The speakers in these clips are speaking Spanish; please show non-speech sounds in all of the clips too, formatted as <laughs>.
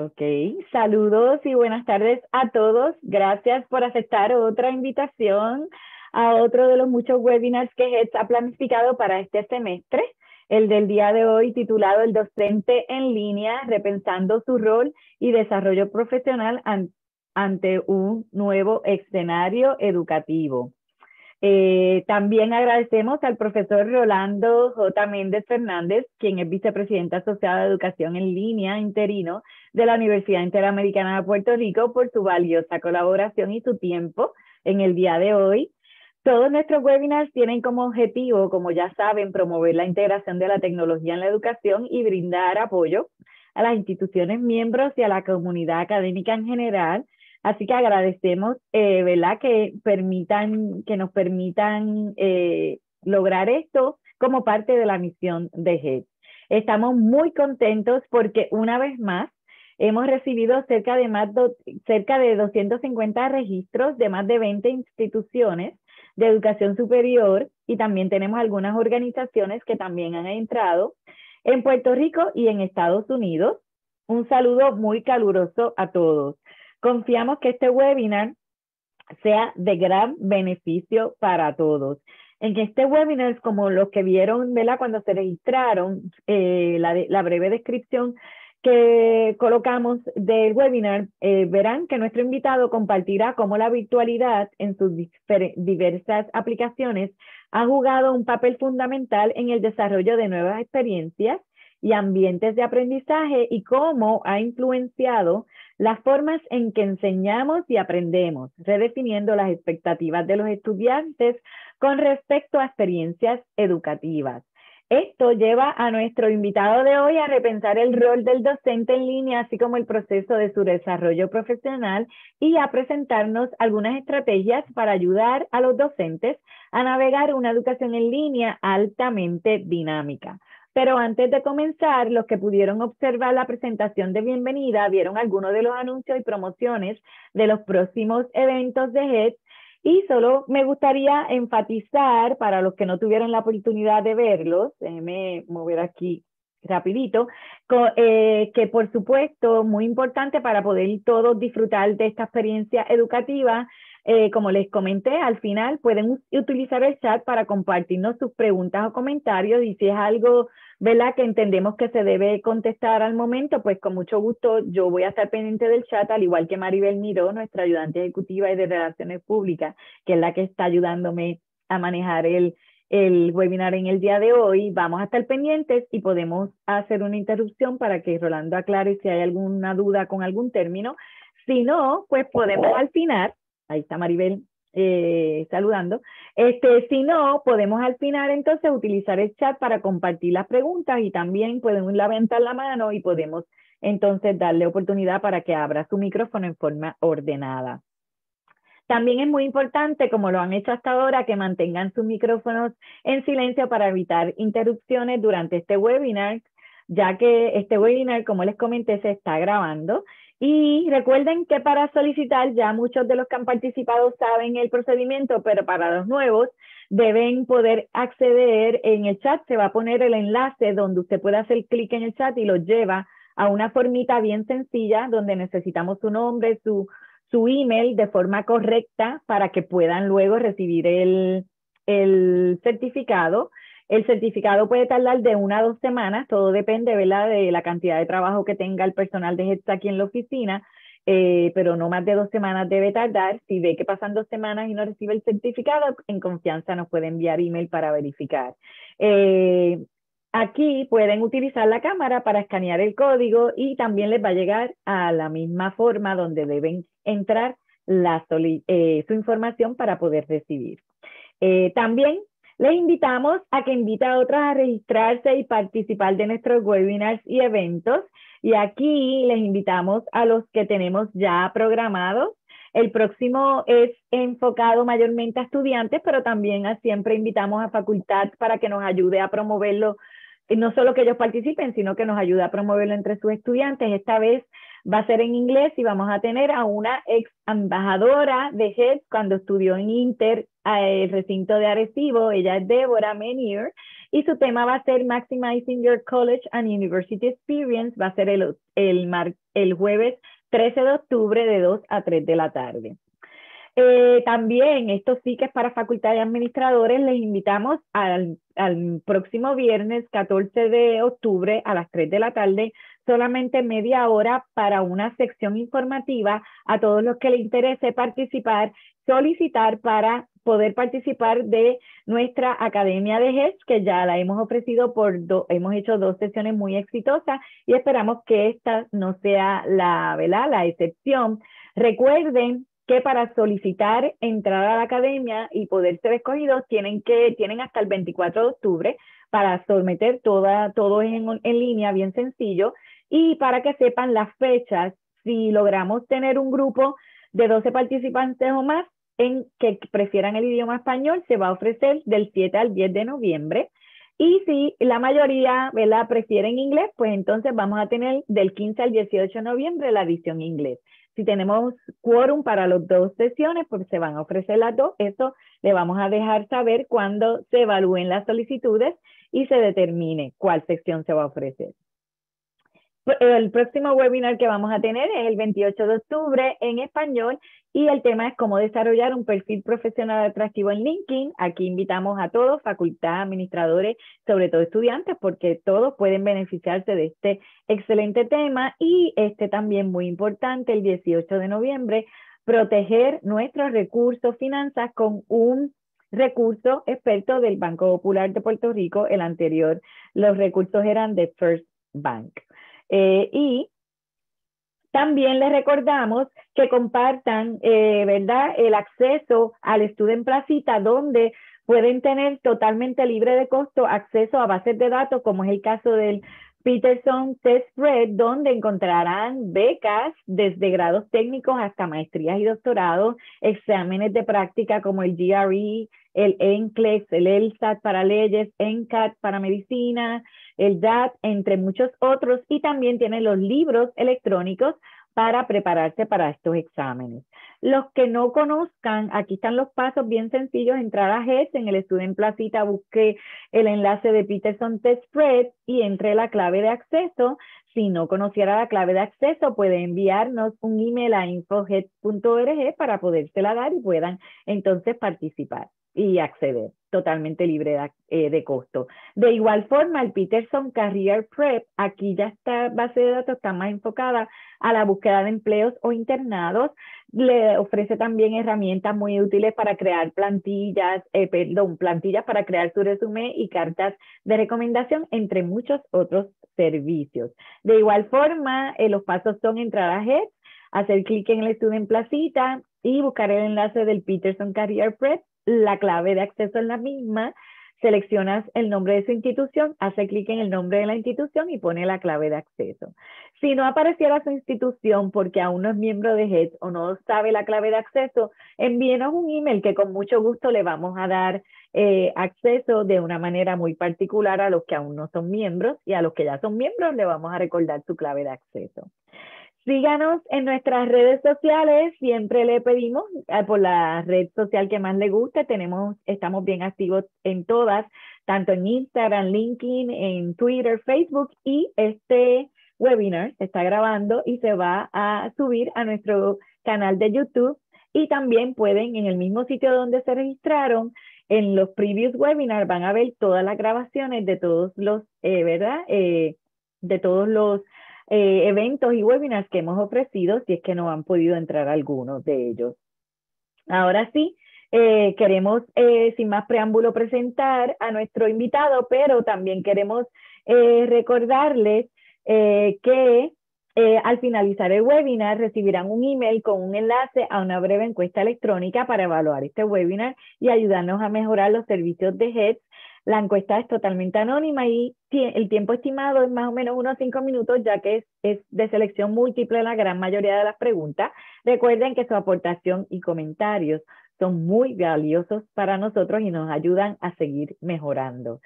Ok, saludos y buenas tardes a todos. Gracias por aceptar otra invitación a otro de los muchos webinars que HEDS ha planificado para este semestre. El del día de hoy titulado El docente en línea, repensando su rol y desarrollo profesional ante un nuevo escenario educativo. Eh, también agradecemos al profesor Rolando J. Méndez Fernández, quien es vicepresidente asociado de Educación en Línea interino de la Universidad Interamericana de Puerto Rico, por su valiosa colaboración y su tiempo en el día de hoy. Todos nuestros webinars tienen como objetivo, como ya saben, promover la integración de la tecnología en la educación y brindar apoyo a las instituciones miembros y a la comunidad académica en general Así que agradecemos, eh, Que, permitan, que nos permitan eh, lograr esto como parte de la misión de GED. Estamos muy contentos porque una vez más hemos recibido cerca de, más cerca de 250 registros de más de 20 instituciones de educación superior y también tenemos algunas organizaciones que también han entrado en Puerto Rico y en Estados Unidos. Un saludo muy caluroso a todos. Confiamos que este webinar sea de gran beneficio para todos. En este webinar, como los que vieron ¿verdad? cuando se registraron, eh, la, breve descripción que colocamos del webinar, eh, verán que nuestro invitado compartirá cómo la virtualidad en sus diversas aplicaciones ha jugado un papel fundamental en el desarrollo de nuevas experiencias y ambientes de aprendizaje y cómo ha influenciado las formas en que enseñamos y aprendemos, redefiniendo las expectativas de los estudiantes con respecto a experiencias educativas. Esto lleva a nuestro invitado de hoy a repensar el rol del docente en línea, así como el proceso de su desarrollo profesional y a presentarnos algunas estrategias para ayudar a los docentes a navegar una educación en línea altamente dinámica. Pero antes de comenzar, los que pudieron observar la presentación de bienvenida vieron algunos de los anuncios y promociones de los próximos eventos de HED y solo me gustaría enfatizar para los que no tuvieron la oportunidad de verlos, déjenme mover aquí rapidito, eh, que por supuesto, muy importante para poder todos disfrutar de esta experiencia educativa, eh, como les comenté, al final pueden utilizar el chat para compartirnos sus preguntas o comentarios y si es algo que entendemos que se debe contestar al momento, pues con mucho gusto yo voy a estar pendiente del chat, al igual que Maribel Miró, nuestra ayudante ejecutiva y de Relaciones Públicas, que es la que está ayudándome a manejar el, el webinar en el día de hoy. Vamos a estar pendientes y podemos hacer una interrupción para que Rolando aclare si hay alguna duda con algún término. Si no, pues podemos al final ahí está Maribel eh, saludando. Este, si no, podemos al final entonces utilizar el chat para compartir las preguntas y también podemos levantar la mano y podemos entonces darle oportunidad para que abra su micrófono en forma ordenada. También es muy importante, como lo han hecho hasta ahora, que mantengan sus micrófonos en silencio para evitar interrupciones durante este webinar, ya que este webinar, como les comenté, se está grabando y recuerden que para solicitar, ya muchos de los que han participado saben el procedimiento, pero para los nuevos deben poder acceder en el chat, se va a poner el enlace donde usted puede hacer clic en el chat y lo lleva a una formita bien sencilla donde necesitamos su nombre, su, su email de forma correcta para que puedan luego recibir el, el certificado el certificado puede tardar de una a dos semanas, todo depende de la cantidad de trabajo que tenga el personal de GETSA aquí en la oficina, eh, pero no más de dos semanas debe tardar. Si ve que pasan dos semanas y no recibe el certificado, en confianza nos puede enviar email para verificar. Eh, aquí pueden utilizar la cámara para escanear el código y también les va a llegar a la misma forma donde deben entrar eh, su información para poder recibir. también les invitamos a que invite a otras a registrarse y participar de nuestros webinars y eventos. Y aquí les invitamos a los que tenemos ya programados. El próximo es enfocado mayormente a estudiantes, pero también a, siempre invitamos a facultad para que nos ayude a promoverlo, no solo que ellos participen, sino que nos ayude a promoverlo entre sus estudiantes. Esta vez va a ser en inglés y vamos a tener a una ex embajadora de HEDS cuando estudió en Inter eh, el recinto de Arecibo, ella es Débora Menier, y su tema va a ser Maximizing Your College and University Experience, va a ser el, el jueves 13 de octubre de 2 a 3 de la tarde. Eh, también, estos sí que para facultad de administradores, les invitamos al, al, próximo viernes 14 de octubre a las 3 de la tarde solamente media hora para una sección informativa a todos los que les interese participar, solicitar para poder participar de nuestra Academia de GES, que ya la hemos ofrecido por, hemos hecho dos sesiones muy exitosas y esperamos que esta no sea la, ¿verdad? la excepción. Recuerden que para solicitar entrar a la academia y poder ser escogidos tienen que tienen hasta el 24 de octubre para someter todo en, en línea bien sencillo y para que sepan las fechas, si logramos tener un grupo de 12 participantes o más en que prefieran el idioma español, se va a ofrecer del 7 al 10 de noviembre. Y si la mayoría ¿verdad? prefieren inglés, pues entonces vamos a tener del 15 al 18 de noviembre la edición inglés. Si tenemos quórum para las dos sesiones, pues se van a ofrecer las dos. Eso le vamos a dejar saber cuando se evalúen las solicitudes y se determine cuál sección se va a ofrecer el próximo webinar que vamos a tener es el 28 de octubre en español y el tema es cómo desarrollar un perfil profesional atractivo en LinkedIn. Aquí invitamos a todos, facultad, administradores, sobre todo estudiantes, porque todos pueden beneficiarse de este excelente tema y este también muy importante, el 18 de noviembre, proteger nuestros recursos, finanzas con un recurso experto del Banco Popular de Puerto Rico. El anterior, los recursos eran de First Bank. Eh, y también les recordamos que compartan, eh, ¿verdad?, el acceso al Estudio en Placita, donde pueden tener totalmente libre de costo acceso a bases de datos, como es el caso del Peterson Test Prep, donde encontrarán becas desde grados técnicos hasta maestrías y doctorados, exámenes de práctica como el GRE, el ENCLEX, el ELSAT para leyes, NCAT para medicina, el DAT, entre muchos otros, y también tienen los libros electrónicos para prepararse para estos exámenes. Los que no conozcan, aquí están los pasos bien sencillos, entrar a GES, en el estudio en Placita busque el enlace de Peterson Test Spread y entre la clave de acceso. Si no conociera la clave de acceso, puede enviarnos un email a infohead.org para podérsela dar y puedan entonces participar y acceder totalmente libre de, eh, de, costo. De igual forma, el Peterson Career Prep, aquí ya está base de datos está más enfocada a la búsqueda de empleos o internados. Le ofrece también herramientas muy útiles para crear plantillas, eh, perdón, plantillas para crear su resumen y cartas de recomendación, entre muchos otros servicios. De igual forma, eh, los pasos son entrar a HED, hacer clic en el estudio en Placita y buscar el enlace del Peterson Career Prep la clave de acceso es la misma, seleccionas el nombre de su institución, hace clic en el nombre de la institución y pone la clave de acceso. Si no apareciera su institución porque aún no es miembro de HED o no sabe la clave de acceso, envíenos un email que con mucho gusto le vamos a dar eh, acceso de una manera muy particular a los que aún no son miembros y a los que ya son miembros le vamos a recordar su clave de acceso. Síganos en nuestras redes sociales, siempre le pedimos eh, por la red social que más le guste, tenemos, estamos bien activos en todas, tanto en Instagram, LinkedIn, en Twitter, Facebook y este webinar se está grabando y se va a subir a nuestro canal de YouTube y también pueden en el mismo sitio donde se registraron, en los previous webinars van a ver todas las grabaciones de todos los, eh, ¿verdad? Eh, de todos los eh, eventos y webinars que hemos ofrecido, si es que no han podido entrar algunos de ellos. Ahora sí, eh, queremos, eh, sin más preámbulo, presentar a nuestro invitado, pero también queremos recordarles que al finalizar el webinar recibirán un email con un enlace a una breve encuesta electrónica para evaluar este webinar y ayudarnos a mejorar los servicios de HEDS. La encuesta es totalmente anónima y el tiempo estimado es más o menos unos cinco minutos, ya que es, de selección múltiple la gran mayoría de las preguntas. Recuerden que su aportación y comentarios son muy valiosos para nosotros y nos ayudan a seguir mejorando.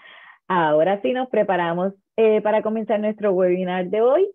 Ahora sí nos preparamos eh, para comenzar nuestro webinar de hoy,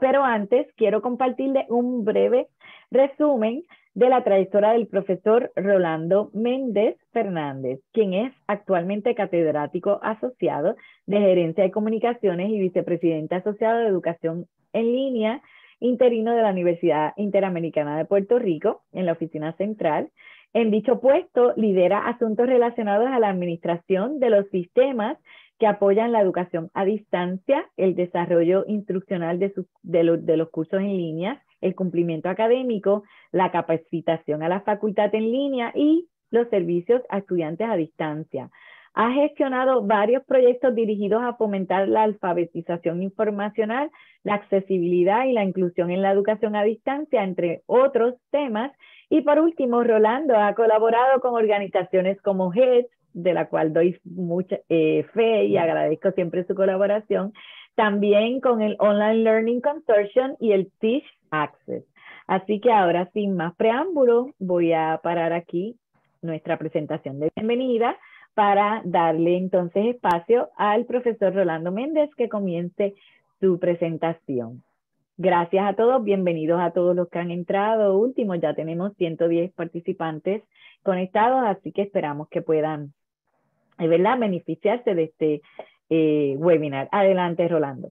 pero antes quiero compartirle un breve resumen de la trayectoria del profesor Rolando Méndez Fernández, quien es actualmente catedrático asociado de Gerencia de Comunicaciones y vicepresidente asociado de Educación en Línea interino de la Universidad Interamericana de Puerto Rico en la oficina central. En dicho puesto, lidera asuntos relacionados a la administración de los sistemas que apoyan la educación a distancia, el desarrollo instruccional de, los cursos en línea, el cumplimiento académico, la capacitación a la facultad en línea y los servicios a estudiantes a distancia. Ha gestionado varios proyectos dirigidos a fomentar la alfabetización informacional, la accesibilidad y la inclusión en la educación a distancia, entre otros temas. Y por último, Rolando ha colaborado con organizaciones como GED, de la cual doy mucha eh, fe y agradezco siempre su colaboración, también con el Online Learning Consortium y el Teach Access. Así que ahora, sin más preámbulo, voy a parar aquí nuestra presentación de bienvenida para darle entonces espacio al profesor Rolando Méndez que comience su presentación. Gracias a todos, bienvenidos a todos los que han entrado. Último, ya tenemos 110 participantes conectados, así que esperamos que puedan, es eh, verdad, beneficiarse de este eh, webinar. Adelante, Rolando.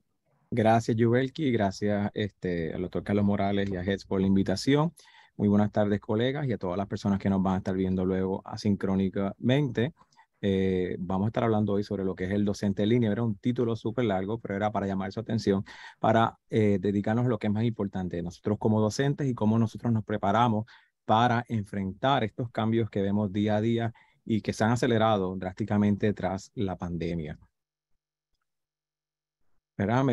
Gracias, Yubelki, gracias este, al doctor Carlos Morales y a Heads por la invitación. Muy buenas tardes, colegas, y a todas las personas que nos van a estar viendo luego asincrónicamente. Eh, vamos a estar hablando hoy sobre lo que es el docente en línea. Era un título súper largo, pero era para llamar su atención, para eh, dedicarnos lo que es más importante, de nosotros como docentes y cómo nosotros nos preparamos para enfrentar estos cambios que vemos día a día y que se han acelerado drásticamente tras la pandemia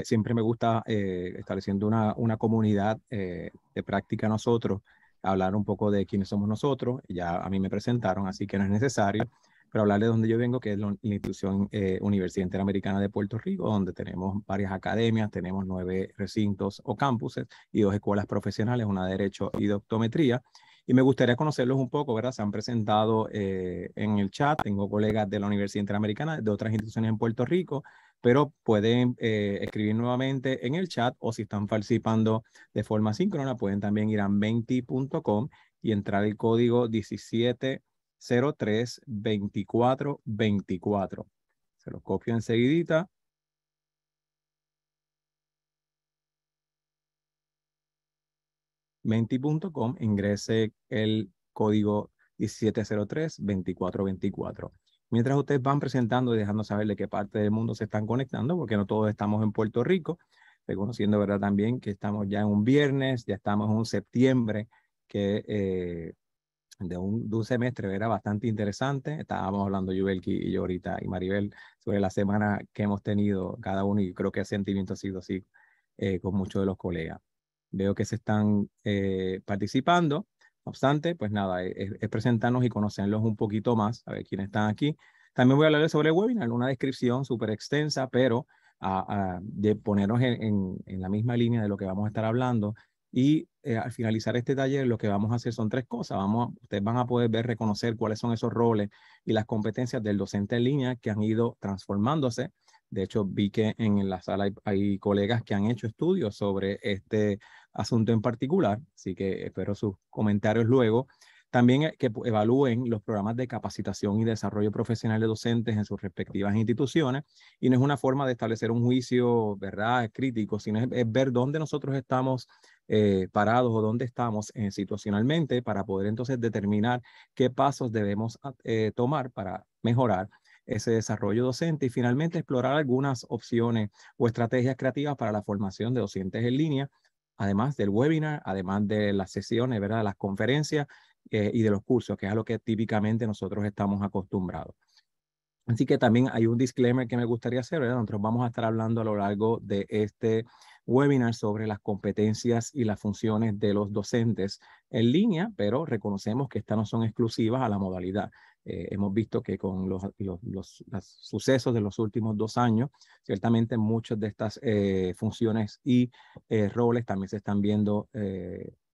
siempre me gusta eh, estableciendo una, una comunidad eh, de práctica nosotros, hablar un poco de quiénes somos nosotros, ya a mí me presentaron, así que no es necesario, pero hablar de dónde yo vengo, que es la, institución eh, Universidad Interamericana de Puerto Rico, donde tenemos varias academias, tenemos nueve recintos o campuses y dos escuelas profesionales, una de Derecho y de Optometría. Y me gustaría conocerlos un poco, ¿verdad? Se han presentado en el chat, tengo colegas de la Universidad Interamericana, de otras instituciones en Puerto Rico, pero pueden eh, escribir nuevamente en el chat o si están participando de forma síncrona, pueden también ir a menti.com y entrar el código 1703-2424. Se lo copio enseguidita. menti.com, ingrese el código 1703-2424 mientras ustedes van presentando y dejando saber de qué parte del mundo se están conectando, porque no todos estamos en Puerto Rico, reconociendo, ¿verdad? También que estamos ya en un viernes, ya estamos en un septiembre, que eh, de, un, semestre era bastante interesante. Estábamos hablando Yubelki y yo ahorita y Maribel sobre la semana que hemos tenido cada uno y creo que el sentimiento ha sido así eh, con muchos de los colegas. Veo que se están eh, participando. No obstante, pues nada, e, e, es, presentarnos y conocerlos un poquito más, a ver quiénes están aquí. También voy a hablarles sobre el webinar, una descripción súper extensa, pero de ponernos en, en, la misma línea de lo que vamos a estar hablando. Y eh, al finalizar este taller, lo que vamos a hacer son tres cosas. Vamos, ustedes van a poder ver, reconocer cuáles son esos roles y las competencias del docente en línea que han ido transformándose. De hecho, vi que en la sala hay, hay colegas que han hecho estudios sobre este asunto en particular, así que espero sus comentarios luego. También eh, que evalúen los programas de capacitación y desarrollo profesional de docentes en sus respectivas instituciones. Y no es una forma de establecer un juicio, ¿verdad?, crítico, sino es, ver dónde nosotros estamos eh, parados o dónde estamos eh, situacionalmente para poder entonces determinar qué pasos debemos ah, tomar para mejorar ese desarrollo docente y finalmente explorar algunas opciones o estrategias creativas para la formación de docentes en línea además del webinar, además de las sesiones, ¿verdad? las conferencias eh, y de los cursos, que es a lo que típicamente nosotros estamos acostumbrados. Así que también hay un disclaimer que me gustaría hacer, ¿verdad? Nosotros vamos a estar hablando a lo largo de este webinar sobre las competencias y las funciones de los docentes en línea, pero reconocemos que estas no son exclusivas a la modalidad. Eh, hemos visto que con los, sucesos de los últimos dos años, ciertamente muchas de estas eh, funciones y eh, roles también se están viendo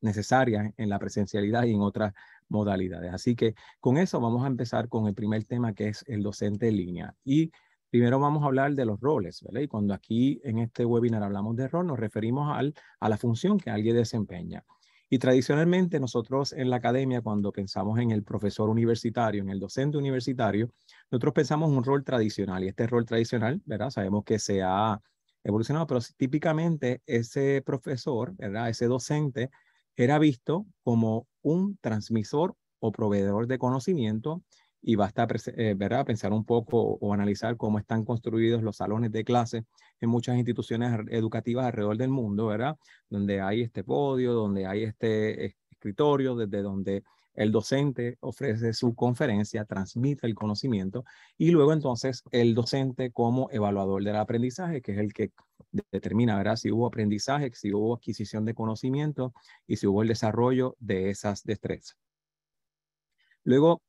necesarias en la presencialidad y en otras modalidades. Así que con eso vamos a empezar con el primer tema que es el docente en línea. Y Primero vamos a hablar de los roles, ¿verdad? Y cuando aquí en este webinar hablamos de rol, nos referimos al, a la función que alguien desempeña. Y tradicionalmente nosotros en la academia, cuando pensamos en el profesor universitario, en el docente universitario, nosotros pensamos un rol tradicional. Y este rol tradicional, ¿verdad? Sabemos que se ha evolucionado, pero típicamente ese profesor, ¿verdad? Ese docente era visto como un transmisor o proveedor de conocimiento y basta eh, pensar un poco o, analizar cómo están construidos los salones de clase en muchas instituciones educativas alrededor del mundo, ¿verdad? Donde hay este podio, donde hay este escritorio, desde donde el docente ofrece su conferencia, transmite el conocimiento y luego entonces el docente como evaluador del aprendizaje, que es el que determina si hubo aprendizaje, si hubo adquisición de conocimiento y si hubo el desarrollo de esas destrezas. Luego,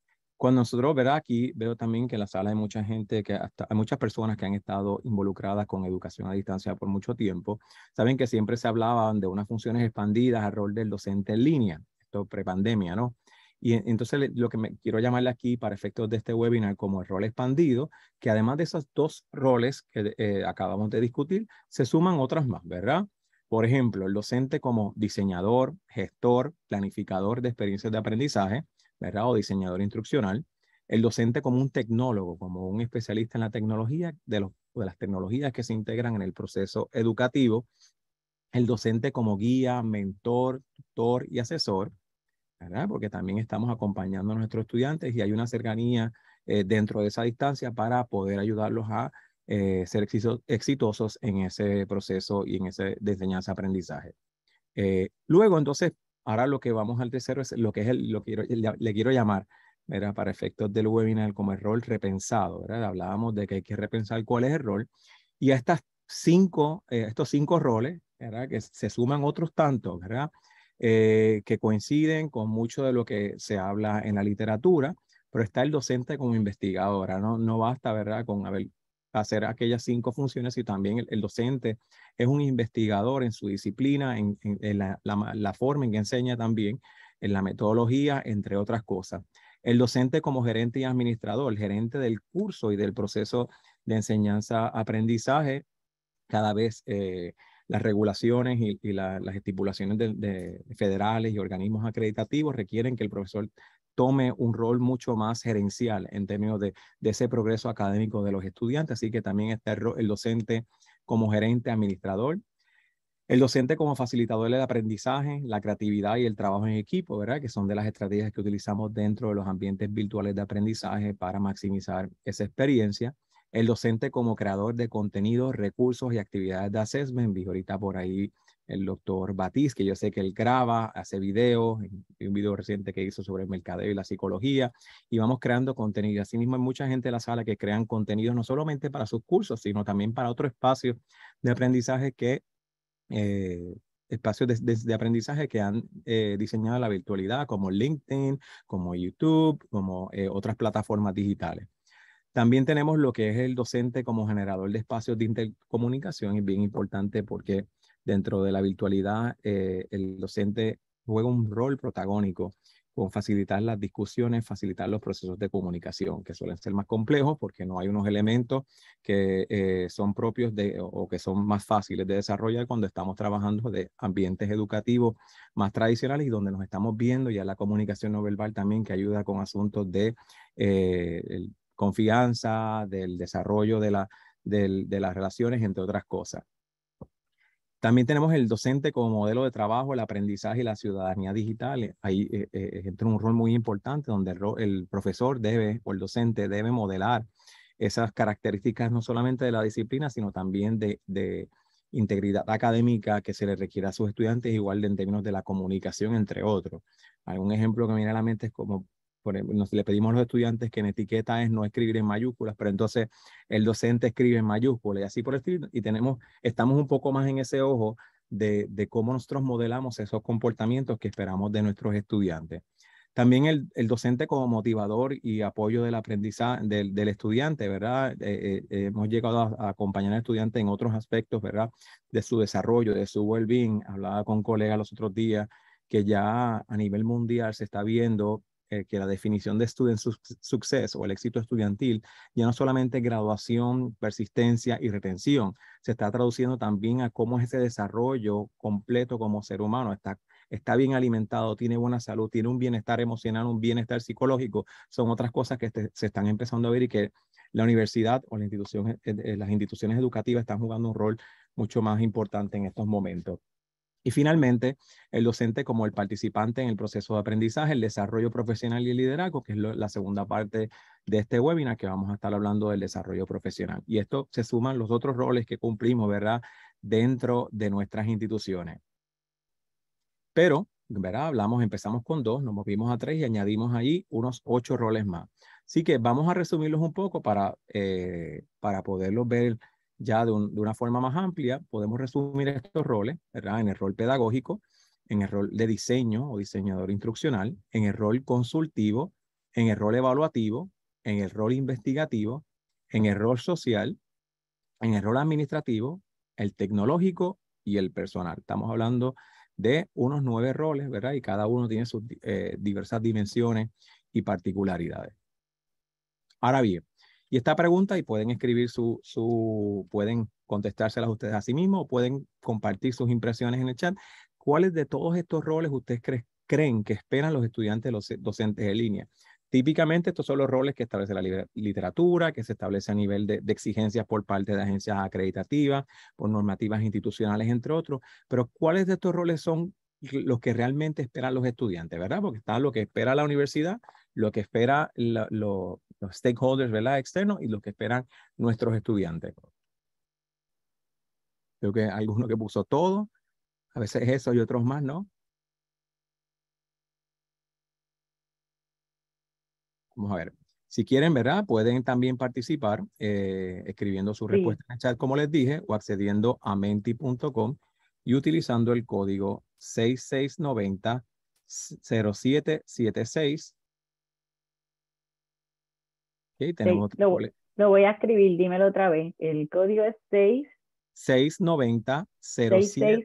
cuando nosotros verá aquí, veo también que en la sala hay mucha gente, que hasta, hay muchas personas que han estado involucradas con educación a distancia por mucho tiempo. Saben que siempre se hablaban de unas funciones expandidas al rol del docente en línea, esto prepandemia, ¿no? Y entonces lo que me quiero llamarle aquí para efectos de este webinar como el rol expandido, que además de esos dos roles que eh, acabamos de discutir, se suman otras más, ¿verdad? Por ejemplo, el docente como diseñador, gestor, planificador de experiencias de aprendizaje, ¿verdad? O diseñador instruccional. El docente como un tecnólogo, como un especialista en la tecnología, de, los, de las tecnologías que se integran en el proceso educativo. El docente como guía, mentor, tutor y asesor, ¿verdad? Porque también estamos acompañando a nuestros estudiantes y hay una cercanía eh, dentro de esa distancia para poder ayudarlos a eh, ser exitosos en ese proceso y en ese de enseñanza-aprendizaje. Eh, luego, entonces, Ahora lo que vamos al tercero es lo que es lo quiero, le, quiero llamar, ¿verdad? para efectos del webinar como el rol repensado. ¿verdad? Hablábamos de que hay que repensar cuál es el rol. Y a estas cinco, eh, estos cinco roles, ¿verdad? que se suman otros tantos, ¿verdad? Eh, que coinciden con mucho de lo que se habla en la literatura, pero está el docente como investigadora, no, no basta ¿verdad? con haber hacer aquellas cinco funciones y también el, docente es un investigador en su disciplina, en, la, forma en que enseña también, en la metodología, entre otras cosas. El docente como gerente y administrador, el gerente del curso y del proceso de enseñanza-aprendizaje, cada vez eh, las regulaciones y, las estipulaciones de federales y organismos acreditativos requieren que el profesor tome un rol mucho más gerencial en términos de, ese progreso académico de los estudiantes. Así que también está el, el docente como gerente administrador, el docente como facilitador del aprendizaje, la creatividad y el trabajo en equipo, ¿verdad? Que son de las estrategias que utilizamos dentro de los ambientes virtuales de aprendizaje para maximizar esa experiencia el docente como creador de contenidos, recursos y actividades de assessment. Vi ahorita por ahí el doctor Batiz, que yo sé que él graba, hace videos, un video reciente que hizo sobre el mercadeo y la psicología, y vamos creando contenido. Asimismo, hay mucha gente en la sala que crean contenidos no solamente para sus cursos, sino también para otros espacios de aprendizaje que... Eh, espacios de, aprendizaje que han eh, diseñado la virtualidad, como LinkedIn, como YouTube, como eh, otras plataformas digitales. También tenemos lo que es el docente como generador de espacios de intercomunicación, y bien importante porque dentro de la virtualidad eh, el docente juega un rol protagónico con facilitar las discusiones, facilitar los procesos de comunicación, que suelen ser más complejos porque no hay unos elementos que eh, son propios de, o que son más fáciles de desarrollar cuando estamos trabajando de ambientes educativos más tradicionales y donde nos estamos viendo ya la comunicación no verbal también que ayuda con asuntos de eh, confianza, del desarrollo de, la, de las relaciones, entre otras cosas. También tenemos el docente como modelo de trabajo, el aprendizaje y la ciudadanía digital. Ahí eh, eh, entra un rol muy importante donde el, profesor debe, o el docente debe modelar esas características no solamente de la disciplina, sino también de, integridad académica que se le requiere a sus estudiantes, igual en términos de la comunicación, entre otros. Algún ejemplo que me viene a la mente es como nos, le pedimos a los estudiantes que en etiqueta es no escribir en mayúsculas, pero entonces el docente escribe en mayúsculas y así por el estilo. Y tenemos, estamos un poco más en ese ojo de, de cómo nosotros modelamos esos comportamientos que esperamos de nuestros estudiantes. También el, el docente como motivador y apoyo del aprendizaje del, estudiante, ¿verdad? Eh, eh, eh, hemos llegado a, a, acompañar al estudiante en otros aspectos, ¿verdad? De su desarrollo, de su well-being. Hablaba con colegas los otros días que ya a nivel mundial se está viendo eh, que la definición de student suceso o el éxito estudiantil ya no solamente graduación, persistencia y retención, se está traduciendo también a cómo es ese desarrollo completo como ser humano. Está, está bien alimentado, tiene buena salud, tiene un bienestar emocional, un bienestar psicológico. Son otras cosas que este, se están empezando a ver y que la universidad o eh, eh, las instituciones educativas están jugando un rol mucho más importante en estos momentos. Y finalmente, el docente como el participante en el proceso de aprendizaje, el desarrollo profesional y el liderazgo, que es la segunda parte de este webinar que vamos a estar hablando del desarrollo profesional. Y esto se suman los otros roles que cumplimos, ¿verdad? Dentro de nuestras instituciones. Pero, ¿verdad? Hablamos, empezamos con dos, nos movimos a tres y añadimos ahí unos ocho roles más. Así que vamos a resumirlos un poco para, eh, para poderlos ver ya de, una forma más amplia, podemos resumir estos roles, ¿verdad? En el rol pedagógico, en el rol de diseño o diseñador instruccional, en el rol consultivo, en el rol evaluativo, en el rol investigativo, en el rol social, en el rol administrativo, el tecnológico y el personal. Estamos hablando de unos nueve roles, ¿verdad? Y cada uno tiene sus eh, diversas dimensiones y particularidades. Ahora bien, y esta pregunta, y pueden escribir su, su pueden contestárselas ustedes a sí mismos o pueden compartir sus impresiones en el chat. ¿Cuáles de todos estos roles ustedes creen que esperan los estudiantes, los docentes en línea? Típicamente estos son los roles que establece la literatura, que se establece a nivel de, exigencias por parte de agencias acreditativas, por normativas institucionales, entre otros. Pero ¿cuáles de estos roles son los que realmente esperan los estudiantes, verdad? Porque está lo que espera la universidad, lo que espera la, lo, los stakeholders ¿verdad? externos y lo que esperan nuestros estudiantes. Creo que hay que puso todo, a veces eso y otros más, ¿no? Vamos a ver. Si quieren, ¿verdad? Pueden también participar eh, escribiendo su respuesta en el chat, como les dije, o accediendo a menti.com y utilizando el código 6690-0776 lo, voy a escribir, dímelo otra vez. El código es 6. 690 07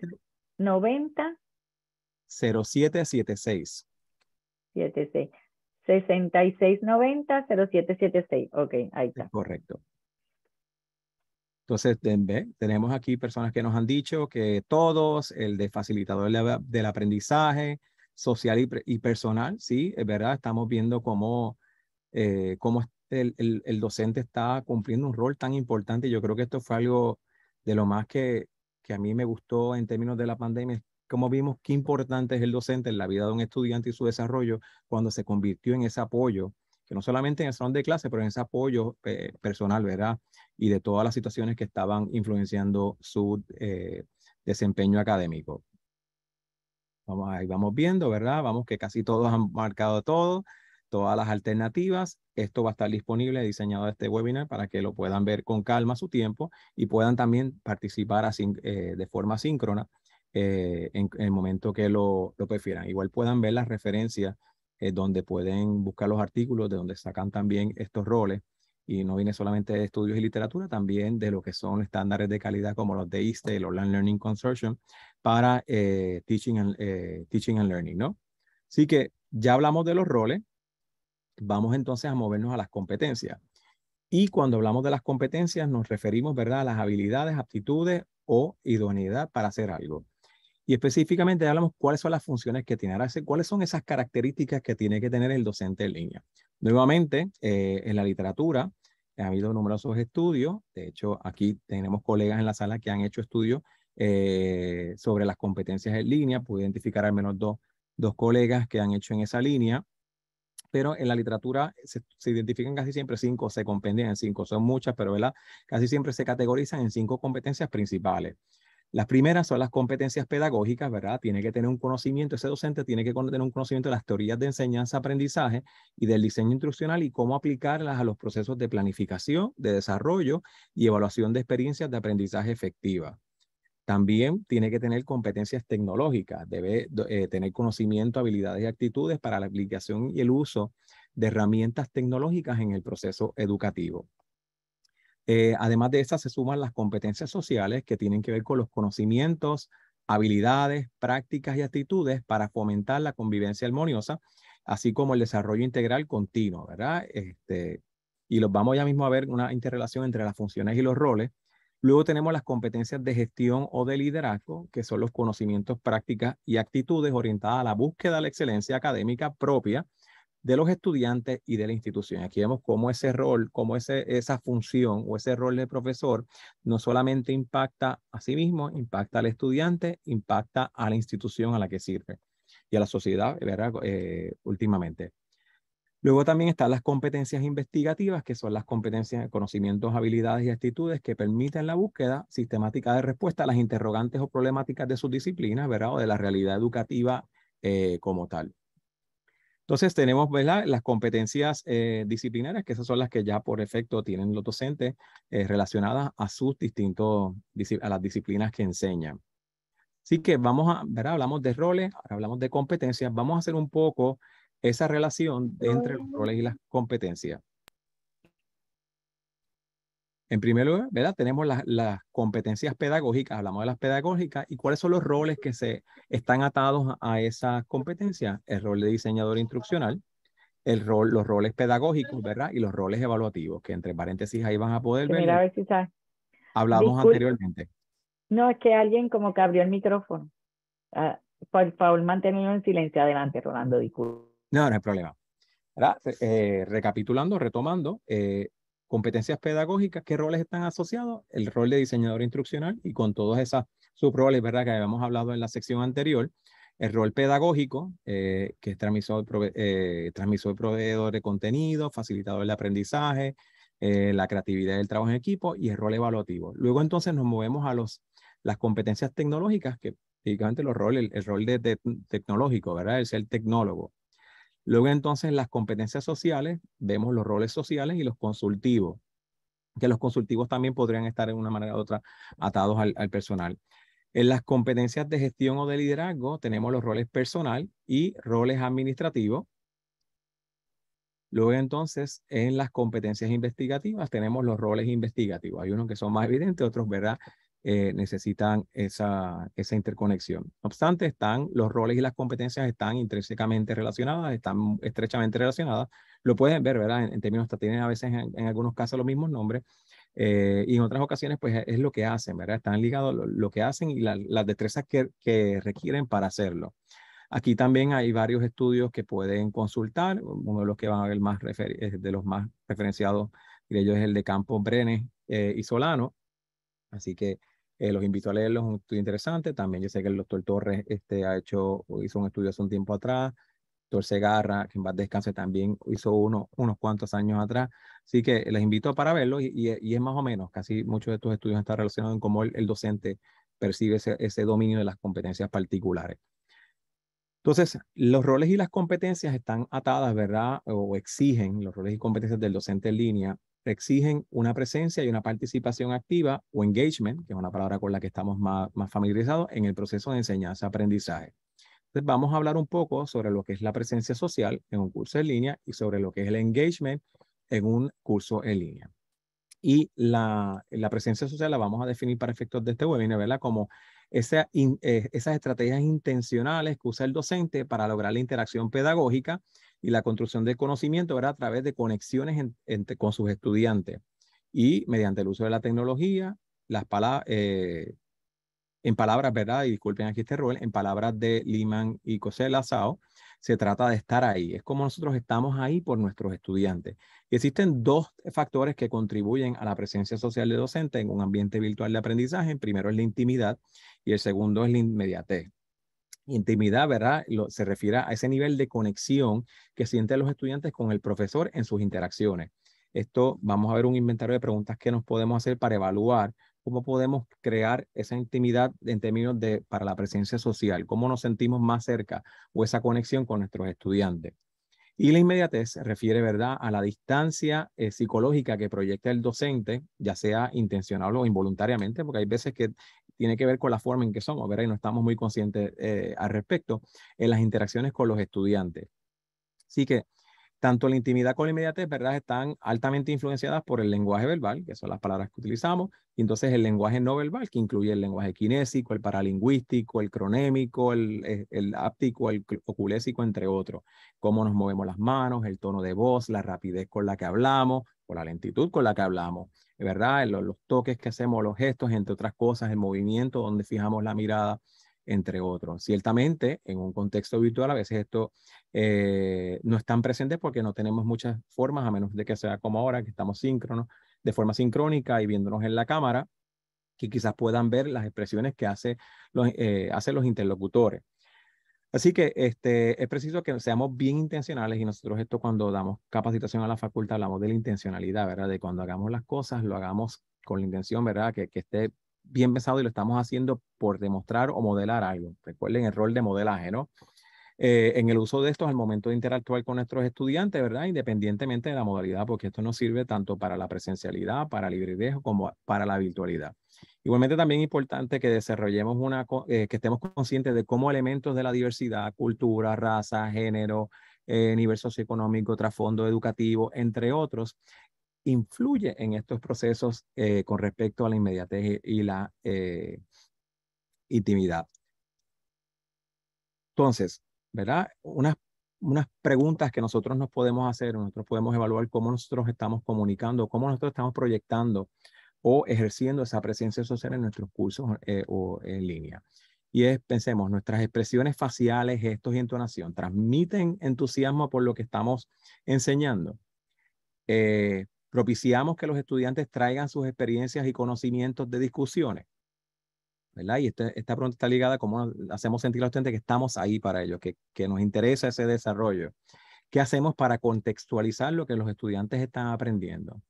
0776. 6690 0776. Ok, ahí está. Correcto. Entonces, tenemos aquí personas que nos han dicho que todos, el de facilitador del aprendizaje, social y, personal, sí, es verdad, estamos viendo cómo, eh, cómo el, docente está cumpliendo un rol tan importante. Yo creo que esto fue algo de lo más que, que a mí me gustó en términos de la pandemia, como vimos qué importante es el docente en la vida de un estudiante y su desarrollo cuando se convirtió en ese apoyo, que no solamente en el salón de clase, pero en ese apoyo eh, personal, ¿verdad? Y de todas las situaciones que estaban influenciando su eh, desempeño académico. Vamos, ahí vamos viendo, ¿verdad? Vamos que casi todos han marcado todo todas las alternativas. Esto va a estar disponible, diseñado este webinar, para que lo puedan ver con calma su tiempo y puedan también participar así, eh, de forma síncrona eh, en, el momento que lo, lo, prefieran. Igual puedan ver las referencias eh, donde pueden buscar los artículos, de donde sacan también estos roles. Y no viene solamente de estudios y literatura, también de lo que son estándares de calidad como los de ISTE, el Online Learning Consortium, para teaching, and, teaching and Learning, ¿no? Así que ya hablamos de los roles, Vamos entonces a movernos a las competencias. Y cuando hablamos de las competencias nos referimos, ¿verdad?, a las habilidades, aptitudes o idoneidad para hacer algo. Y específicamente hablamos cuáles son las funciones que tiene hacer cuáles son esas características que tiene que tener el docente en línea. Nuevamente, eh, en la literatura ha habido numerosos estudios, de hecho aquí tenemos colegas en la sala que han hecho estudios eh, sobre las competencias en línea, pude identificar al menos dos colegas que han hecho en esa línea pero en la literatura se, identifican casi siempre cinco, se compendian en cinco, son muchas, pero ¿verdad? casi siempre se categorizan en cinco competencias principales. Las primeras son las competencias pedagógicas, ¿verdad? Tiene que tener un conocimiento, ese docente tiene que tener un conocimiento de las teorías de enseñanza-aprendizaje y del diseño instruccional y cómo aplicarlas a los procesos de planificación, de desarrollo y evaluación de experiencias de aprendizaje efectiva. También tiene que tener competencias tecnológicas, debe eh, tener conocimiento, habilidades y actitudes para la aplicación y el uso de herramientas tecnológicas en el proceso educativo. Eh, además de esas, se suman las competencias sociales que tienen que ver con los conocimientos, habilidades, prácticas y actitudes para fomentar la convivencia armoniosa, así como el desarrollo integral continuo, ¿verdad? Este, y los vamos ya mismo a ver una interrelación entre las funciones y los roles Luego tenemos las competencias de gestión o de liderazgo, que son los conocimientos, prácticas y actitudes orientadas a la búsqueda de la excelencia académica propia de los estudiantes y de la institución. Aquí vemos cómo ese rol, cómo ese, esa función o ese rol de profesor no solamente impacta a sí mismo, impacta al estudiante, impacta a la institución a la que sirve y a la sociedad, eh, últimamente. Luego también están las competencias investigativas, que son las competencias, conocimientos, habilidades y actitudes que permiten la búsqueda sistemática de respuesta a las interrogantes o problemáticas de sus disciplinas, ¿verdad? O de la realidad educativa eh, como tal. Entonces tenemos ¿verdad? las competencias eh, disciplinarias, que esas son las que ya por efecto tienen los docentes eh, relacionadas a sus distintos, a las disciplinas que enseñan. Así que vamos a, ¿verdad? hablamos de roles, hablamos de competencias, vamos a hacer un poco esa relación entre los oh. roles y las competencias. En primer lugar, ¿verdad? tenemos las, competencias pedagógicas, hablamos de las pedagógicas, y cuáles son los roles que se están atados a esas competencias. El rol de diseñador instruccional, el rol, los roles pedagógicos, ¿verdad? Y los roles evaluativos, que entre paréntesis ahí van a poder ver. a ver si Hablamos anteriormente. No, es que alguien como que abrió el micrófono. Ah, por favor, mantenido en silencio. Adelante, Rolando, disculpe. No, no hay problema. Eh, recapitulando, retomando, eh, competencias pedagógicas, ¿qué roles están asociados? El rol de diseñador instruccional y con todos esas subroles, ¿verdad? Que habíamos hablado en la sección anterior. El rol pedagógico, eh, que es transmisor, transmisor proveedor de contenido, facilitador del aprendizaje, la creatividad del trabajo en equipo y el rol evaluativo. Luego entonces nos movemos a los, las competencias tecnológicas, que típicamente los roles, el, rol de, tecnológico, ¿verdad? El ser tecnólogo Luego entonces en las competencias sociales, vemos los roles sociales y los consultivos, que los consultivos también podrían estar de una manera u otra atados al, al personal. En las competencias de gestión o de liderazgo tenemos los roles personal y roles administrativos. Luego entonces en las competencias investigativas tenemos los roles investigativos. Hay unos que son más evidentes, otros, ¿verdad? Eh, necesitan esa, interconexión. No obstante, están, los roles y las competencias están intrínsecamente relacionadas, están estrechamente relacionadas. Lo pueden ver, ¿verdad? En, términos, términos, tienen a veces en, algunos casos los mismos nombres eh, y en otras ocasiones, pues e, es lo que hacen, ¿verdad? Están ligados lo, lo que hacen y las destrezas que, que requieren para hacerlo. Aquí también hay varios estudios que pueden consultar. Uno de los que van a ver más de los más referenciados, de yo, es el de Campo Brenes eh, y Solano, Así que eh, los invito a leerlos, es un estudio interesante. También yo sé que el doctor Torres este, ha hecho, hizo un estudio hace un tiempo atrás. Doctor Segarra, que en paz descanse, también hizo uno unos cuantos años atrás. Así que les invito para verlo y, es más o menos, casi muchos de estos estudios están relacionados en cómo el, docente percibe ese, ese dominio de las competencias particulares. Entonces, los roles y las competencias están atadas, ¿verdad? O exigen los roles y competencias del docente en línea exigen una presencia y una participación activa o engagement, que es una palabra con la que estamos más, familiarizados, en el proceso de enseñanza-aprendizaje. Entonces vamos a hablar un poco sobre lo que es la presencia social en un curso en línea y sobre lo que es el engagement en un curso en línea. Y la, presencia social la vamos a definir para efectos de este webinar, ¿verdad? Como eh, esas estrategias intencionales que usa el docente para lograr la interacción pedagógica y la construcción del conocimiento era a través de conexiones con sus estudiantes y mediante el uso de la tecnología, las palabras, eh, en palabras, ¿verdad? Y disculpen aquí este rol, en palabras de Liman y José Lazao, se trata de estar ahí. Es como nosotros estamos ahí por nuestros estudiantes. existen dos factores que contribuyen a la presencia social de docente en un ambiente virtual de aprendizaje. El primero es la intimidad y el segundo es la inmediatez intimidad, ¿verdad? se refiere a ese nivel de conexión que sienten los estudiantes con el profesor en sus interacciones. Esto, vamos a ver un inventario de preguntas que nos podemos hacer para evaluar cómo podemos crear esa intimidad en términos de para la presencia social, cómo nos sentimos más cerca o esa conexión con nuestros estudiantes. Y la inmediatez se refiere, ¿verdad?, a la distancia eh, psicológica que proyecta el docente, ya sea intencional o involuntariamente, porque hay veces que tiene que ver con la forma en que somos, ¿verdad? Y no estamos muy conscientes eh, al respecto en las interacciones con los estudiantes. Así que tanto la intimidad con la inmediatez, ¿verdad? Están altamente influenciadas por el lenguaje verbal, que son las palabras que utilizamos, y entonces el lenguaje no verbal, que incluye el lenguaje kinésico, el paralingüístico, el cronémico, el eh, áptico, el oculésico, entre otros. Cómo nos movemos las manos, el tono de voz, la rapidez con la que hablamos, por la lentitud con la que hablamos, ¿verdad? Los, toques que hacemos, los gestos, entre otras cosas, el movimiento, donde fijamos la mirada, entre otros. Ciertamente, en un contexto virtual, a veces esto eh, no no tan presente porque no tenemos muchas formas, a menos de que sea como ahora, que estamos síncronos, de forma sincrónica y viéndonos en la cámara, que quizás puedan ver las expresiones que hace los, eh, hacen los interlocutores. Así que este, es preciso que seamos bien intencionales y nosotros esto cuando damos capacitación a la facultad hablamos de la intencionalidad, ¿verdad? De cuando hagamos las cosas, lo hagamos con la intención, ¿verdad? Que, que esté bien pensado y lo estamos haciendo por demostrar o modelar algo. Recuerden el rol de modelaje, ¿no? Eh, en el uso de estos al momento de interactuar con nuestros estudiantes, ¿verdad? Independientemente de la modalidad, porque esto nos sirve tanto para la presencialidad, para librería como para la virtualidad. Igualmente también importante que desarrollemos una, eh, que estemos conscientes de cómo elementos de la diversidad, cultura, raza, género, eh, nivel socioeconómico, trasfondo educativo, entre otros, influye en estos procesos con respecto a la inmediatez y la intimidad. Entonces, unas, unas preguntas que nosotros nos podemos hacer, nosotros podemos evaluar cómo nosotros estamos comunicando, cómo nosotros estamos proyectando o ejerciendo esa presencia social en nuestros cursos eh, o en línea. Y es, pensemos, nuestras expresiones faciales, gestos y entonación transmiten entusiasmo por lo que estamos enseñando. Eh, propiciamos que los estudiantes traigan sus experiencias y conocimientos de discusiones. ¿verdad? Y este, esta pregunta está ligada a cómo hacemos sentir a los estudiantes que estamos ahí para ellos, que, nos interesa ese desarrollo. ¿Qué hacemos para contextualizar lo que los estudiantes están aprendiendo?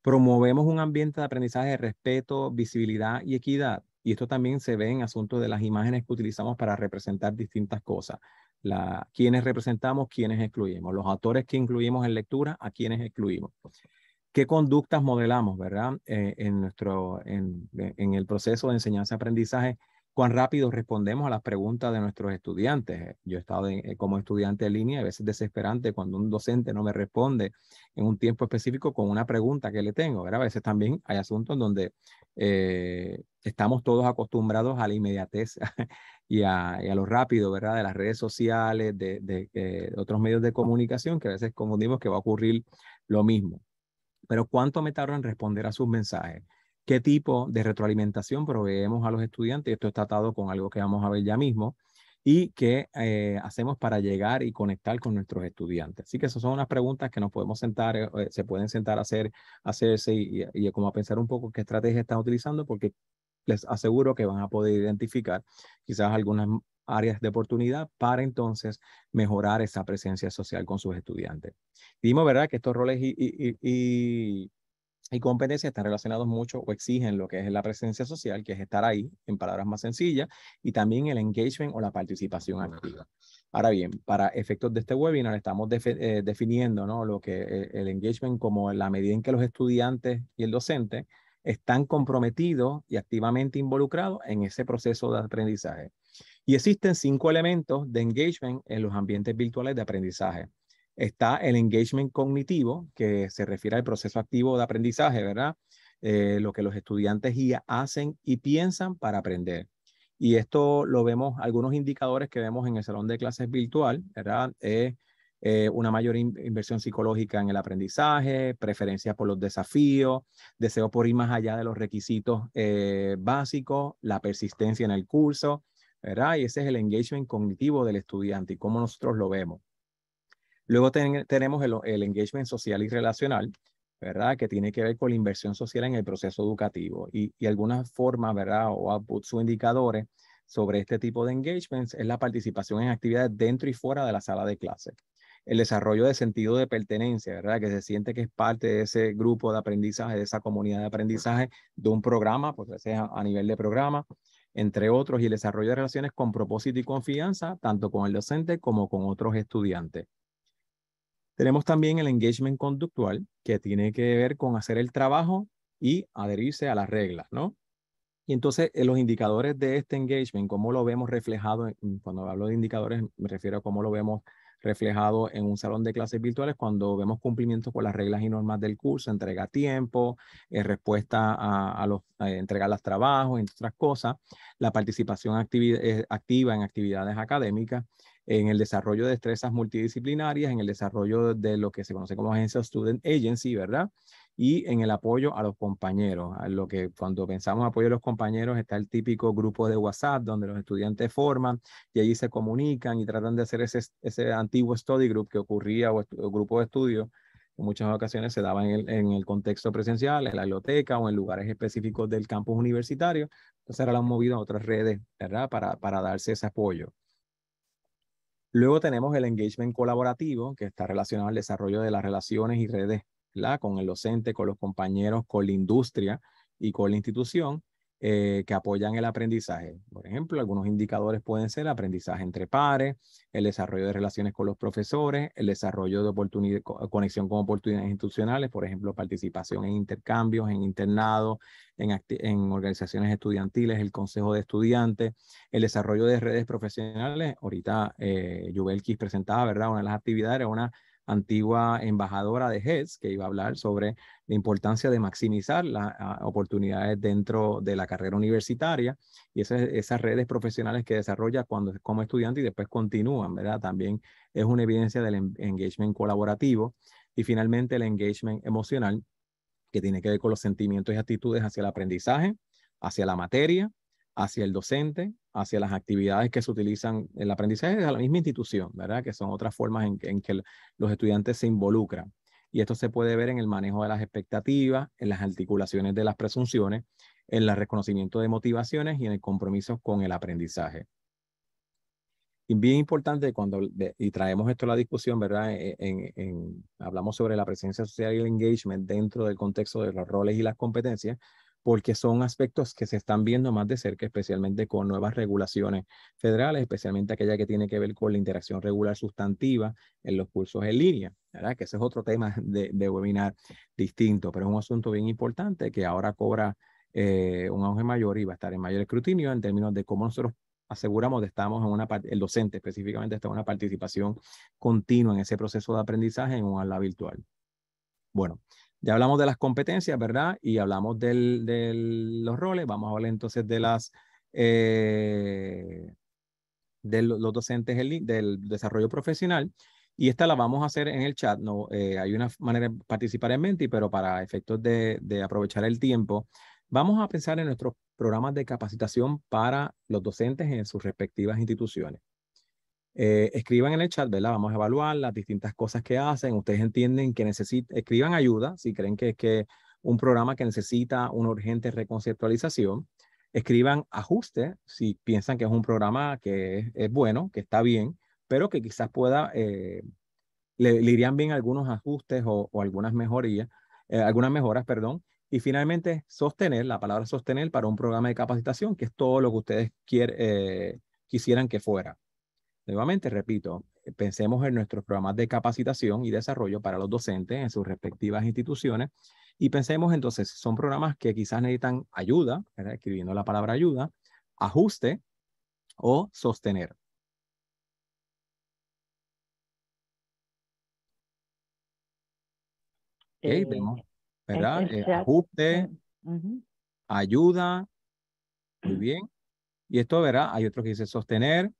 Promovemos un ambiente de aprendizaje de respeto, visibilidad y equidad. Y esto también se ve en asuntos de las imágenes que utilizamos para representar distintas cosas. La, quienes representamos, quienes excluimos, los autores que incluimos en lectura, a quienes excluimos qué conductas modelamos, ¿verdad? Eh, en, nuestro, en, en, el proceso de enseñanza-aprendizaje, cuán rápido respondemos a las preguntas de nuestros estudiantes. Yo he estado eh, como estudiante en línea, a veces desesperante cuando un docente no me responde en un tiempo específico con una pregunta que le tengo, A veces también hay asuntos donde eh, estamos todos acostumbrados a la inmediatez <laughs> y a, a, lo rápido, ¿verdad? De las redes sociales, de, de, de otros medios de comunicación, que a veces confundimos que va a ocurrir lo mismo pero cuánto me tardo en responder a sus mensajes, qué tipo de retroalimentación proveemos a los estudiantes, esto está tratado con algo que vamos a ver ya mismo, y qué eh, hacemos para llegar y conectar con nuestros estudiantes. Así que esas son unas preguntas que nos podemos sentar, eh, eh, se pueden sentar a hacer, hacerse y, como a pensar un poco qué estrategia están utilizando, porque les aseguro que van a poder identificar quizás algunas áreas de oportunidad para entonces mejorar esa presencia social con sus estudiantes. Dimos, ¿verdad?, que estos roles y, y, y, y competencias están relacionados mucho o exigen lo que es la presencia social, que es estar ahí, en palabras más sencillas, y también el engagement o la participación activa. Ahora bien, para efectos de este webinar estamos eh, definiendo ¿no? lo que eh, el engagement como la medida en que los estudiantes y el docente están comprometidos y activamente involucrados en ese proceso de aprendizaje. Y existen cinco elementos de engagement en los ambientes virtuales de aprendizaje. Está el engagement cognitivo, que se refiere al proceso activo de aprendizaje, ¿verdad? Eh, lo que los estudiantes ya hacen y piensan para aprender. Y esto lo vemos, algunos indicadores que vemos en el salón de clases virtual, ¿verdad? Es eh, una mayor inversión psicológica en el aprendizaje, preferencia por los desafíos, deseo por ir más allá de los requisitos eh, básicos, la persistencia en el curso, ¿verdad? Y ese es el engagement cognitivo del estudiante y cómo nosotros lo vemos. Luego tenemos el, engagement social y relacional, ¿verdad? Que tiene que ver con la inversión social en el proceso educativo y, y algunas formas, ¿verdad? O outputs o indicadores sobre este tipo de engagements es la participación en actividades dentro y fuera de la sala de clase. El desarrollo de sentido de pertenencia, ¿verdad? Que se siente que es parte de ese grupo de aprendizaje, de esa comunidad de aprendizaje, de un programa, pues sea a nivel de programa entre otros, y el desarrollo de relaciones con propósito y confianza, tanto con el docente como con otros estudiantes. Tenemos también el engagement conductual, que tiene que ver con hacer el trabajo y adherirse a las reglas, ¿no? Y entonces, eh, los indicadores de este engagement, cómo lo vemos reflejado, cuando hablo de indicadores, me refiero a cómo lo vemos reflejado en un salón de clases virtuales cuando vemos cumplimiento con las reglas y normas del curso, entrega tiempo, eh, respuesta a, los, entregar los trabajos, entre otras cosas, la participación eh, activa en actividades académicas, en el desarrollo de destrezas multidisciplinarias, en el desarrollo de lo que se conoce como agencia Student Agency, ¿verdad? y en el apoyo a los compañeros. A lo que cuando pensamos apoyo a los compañeros está el típico grupo de WhatsApp donde los estudiantes forman y allí se comunican y tratan de hacer ese, ese antiguo study group que ocurría o, grupo de estudio en muchas ocasiones se daba en el, en el, contexto presencial, en la biblioteca o en lugares específicos del campus universitario. Entonces ahora lo han movido a otras redes, ¿verdad? Para, para darse ese apoyo. Luego tenemos el engagement colaborativo, que está relacionado al desarrollo de las relaciones y redes con el docente, con los compañeros, con la industria y con la institución eh, que apoyan el aprendizaje. Por ejemplo, algunos indicadores pueden ser el aprendizaje entre pares, el desarrollo de relaciones con los profesores, el desarrollo de conexión con oportunidades institucionales, por ejemplo, participación en intercambios, en internados, en, organizaciones estudiantiles, el consejo de estudiantes, el desarrollo de redes profesionales. Ahorita eh, Yubelkis presentaba, ¿verdad? Una de las actividades era una antigua embajadora de HEDS, que iba a hablar sobre la importancia de maximizar las ah, oportunidades dentro de la carrera universitaria y esas, redes profesionales que desarrolla cuando como estudiante y después continúan, ¿verdad? También es una evidencia del engagement colaborativo y finalmente el engagement emocional, que tiene que ver con los sentimientos y actitudes hacia el aprendizaje, hacia la materia, hacia el docente, hacia las actividades que se utilizan en el aprendizaje de la misma institución, ¿verdad? Que son otras formas en, que los estudiantes se involucran. Y esto se puede ver en el manejo de las expectativas, en las articulaciones de las presunciones, en el reconocimiento de motivaciones y en el compromiso con el aprendizaje. Y bien importante cuando, y traemos esto a la discusión, ¿verdad? E, e, en, hablamos sobre la presencia social y el engagement dentro del contexto de los roles y las competencias, porque son aspectos que se están viendo más de cerca, especialmente con nuevas regulaciones federales, especialmente aquella que tiene que ver con la interacción regular sustantiva en los cursos en línea, ¿verdad? que ese es otro tema de, webinar distinto, pero es un asunto bien importante que ahora cobra eh, un auge mayor y va a estar en mayor escrutinio en términos de cómo nosotros aseguramos que estamos en una el docente específicamente está en una participación continua en ese proceso de aprendizaje en un aula virtual. Bueno, ya hablamos de las competencias, ¿verdad? Y hablamos de los roles. Vamos a hablar entonces de las eh, de los docentes del desarrollo profesional. Y esta la vamos a hacer en el chat. No, eh, hay una manera de participar en Menti, pero para efectos de, de aprovechar el tiempo, vamos a pensar en nuestros programas de capacitación para los docentes en sus respectivas instituciones. Eh, escriban en el chat, Vamos a evaluar las distintas cosas que hacen. Ustedes entienden que necesitan, escriban ayuda si creen que es que un programa que necesita una urgente reconceptualización. Escriban ajuste si piensan que es un programa que es, bueno, que está bien, pero que quizás pueda, eh, le, irían bien algunos ajustes o, algunas mejorías, eh, algunas mejoras, perdón. Y finalmente, sostener, la palabra sostener para un programa de capacitación, que es todo lo que ustedes eh, quisieran que fuera. Nuevamente, repito, pensemos en nuestros programas de capacitación y desarrollo para los docentes en sus respectivas instituciones y pensemos entonces, son programas que quizás necesitan ayuda, escribiendo la palabra ayuda, ajuste o sostener. Eh, vemos, ¿verdad? Este eh, ajuste, eh, ayuda, muy bien. Y esto, ¿verdad? Hay otro que dice sostener,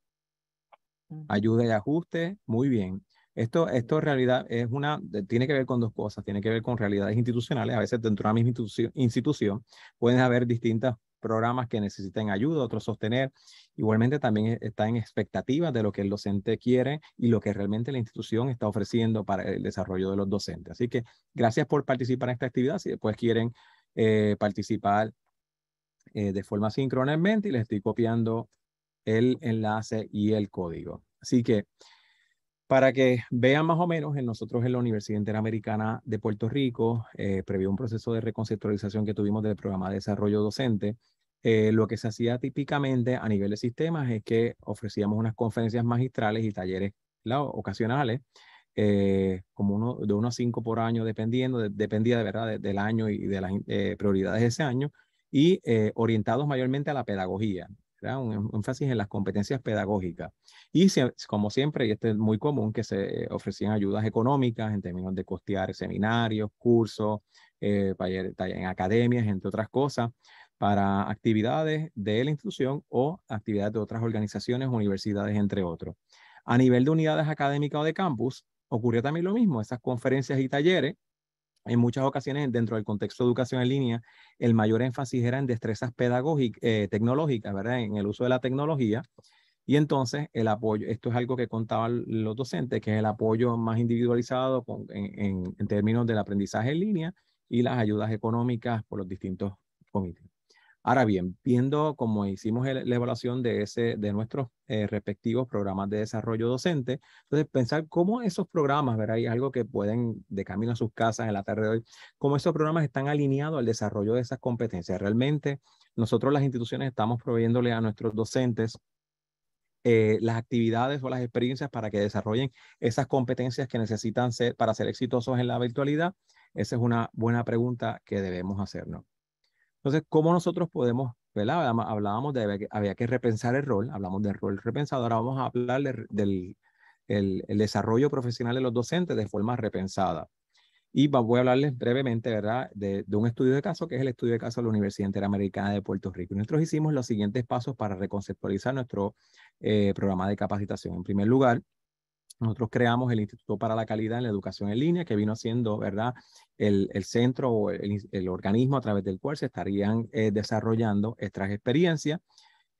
ayuda y ajuste, muy bien. Esto, esto en realidad es una, tiene que ver con dos cosas, tiene que ver con realidades institucionales, a veces dentro de una misma institución, institución pueden haber distintos programas que necesiten ayuda, otros sostener. Igualmente también e, está en expectativas de lo que el docente quiere y lo que realmente la institución está ofreciendo para el desarrollo de los docentes. Así que gracias por participar en esta actividad. Si después quieren eh, participar eh, de forma en y les estoy copiando el enlace y el código. Así que para que vean más o menos, en nosotros en la Universidad Interamericana de Puerto Rico, eh, previo un proceso de reconceptualización que tuvimos del programa de desarrollo docente, eh, lo que se hacía típicamente a nivel de sistemas es que ofrecíamos unas conferencias magistrales y talleres ¿la? ocasionales, eh, como uno, de unos cinco por año, dependiendo, dependía de verdad del año y de las eh, prioridades de ese año, y orientados mayormente a la pedagogía un énfasis en las competencias pedagógicas. Y como siempre, y esto es muy común, que se ofrecían ayudas económicas en términos de costear seminarios, cursos, eh, en academias, entre otras cosas, para actividades de la institución o actividades de otras organizaciones, universidades, entre otros. A nivel de unidades académicas o de campus, ocurrió también lo mismo, esas conferencias y talleres en muchas ocasiones dentro del contexto de educación en línea, el mayor énfasis era en destrezas pedagógicas, eh, tecnológicas, ¿verdad? En el uso de la tecnología. Y entonces el apoyo, esto es algo que contaban los docentes, que es el apoyo más individualizado en términos del aprendizaje en línea y las ayudas económicas por los distintos comités. Ahora bien, viendo como hicimos la evaluación de, ese, de nuestros eh, respectivos programas de desarrollo docente, entonces pensar cómo esos programas, ver ahí algo que pueden de camino a sus casas en la tarde de hoy, cómo esos programas están alineados al desarrollo de esas competencias. Realmente nosotros las instituciones estamos proveyéndole a nuestros docentes eh, las actividades o las experiencias para que desarrollen esas competencias que necesitan ser para ser exitosos en la virtualidad? Esa es una buena pregunta que debemos hacernos. Entonces, ¿cómo nosotros podemos, ¿verdad? Hablábamos de que había que repensar el rol, hablamos del rol repensado, ahora vamos a hablar del el, desarrollo profesional de los docentes de forma repensada. Y voy a hablarles brevemente, ¿verdad?, de, un estudio de caso, que es el estudio de caso de la Universidad Interamericana de Puerto Rico. nosotros hicimos los siguientes pasos para reconceptualizar nuestro eh, programa de capacitación. En primer lugar, nosotros creamos el Instituto para la Calidad en la Educación en Línea, que vino siendo ¿verdad?, el, centro o el, organismo a través del cual se estarían eh, desarrollando estas experiencias.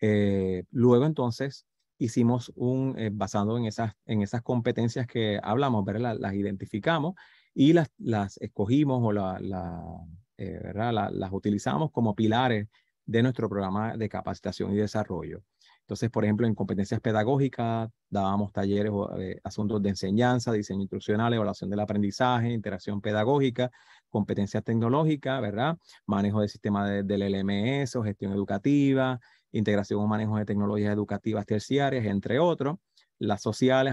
Eh, luego, entonces, hicimos un, eh, basado en esas, en esas competencias que hablamos, ¿verdad? Las, identificamos y las, las escogimos o la, la, ¿verdad? La, las utilizamos como pilares de nuestro programa de capacitación y desarrollo. Entonces, por ejemplo, en competencias pedagógicas dábamos talleres o eh, asuntos de enseñanza, diseño instruccional, evaluación del aprendizaje, interacción pedagógica, competencias tecnológicas, ¿verdad? Manejo del sistema del LMS o gestión educativa, integración o manejo de tecnologías educativas terciarias, entre otros las sociales,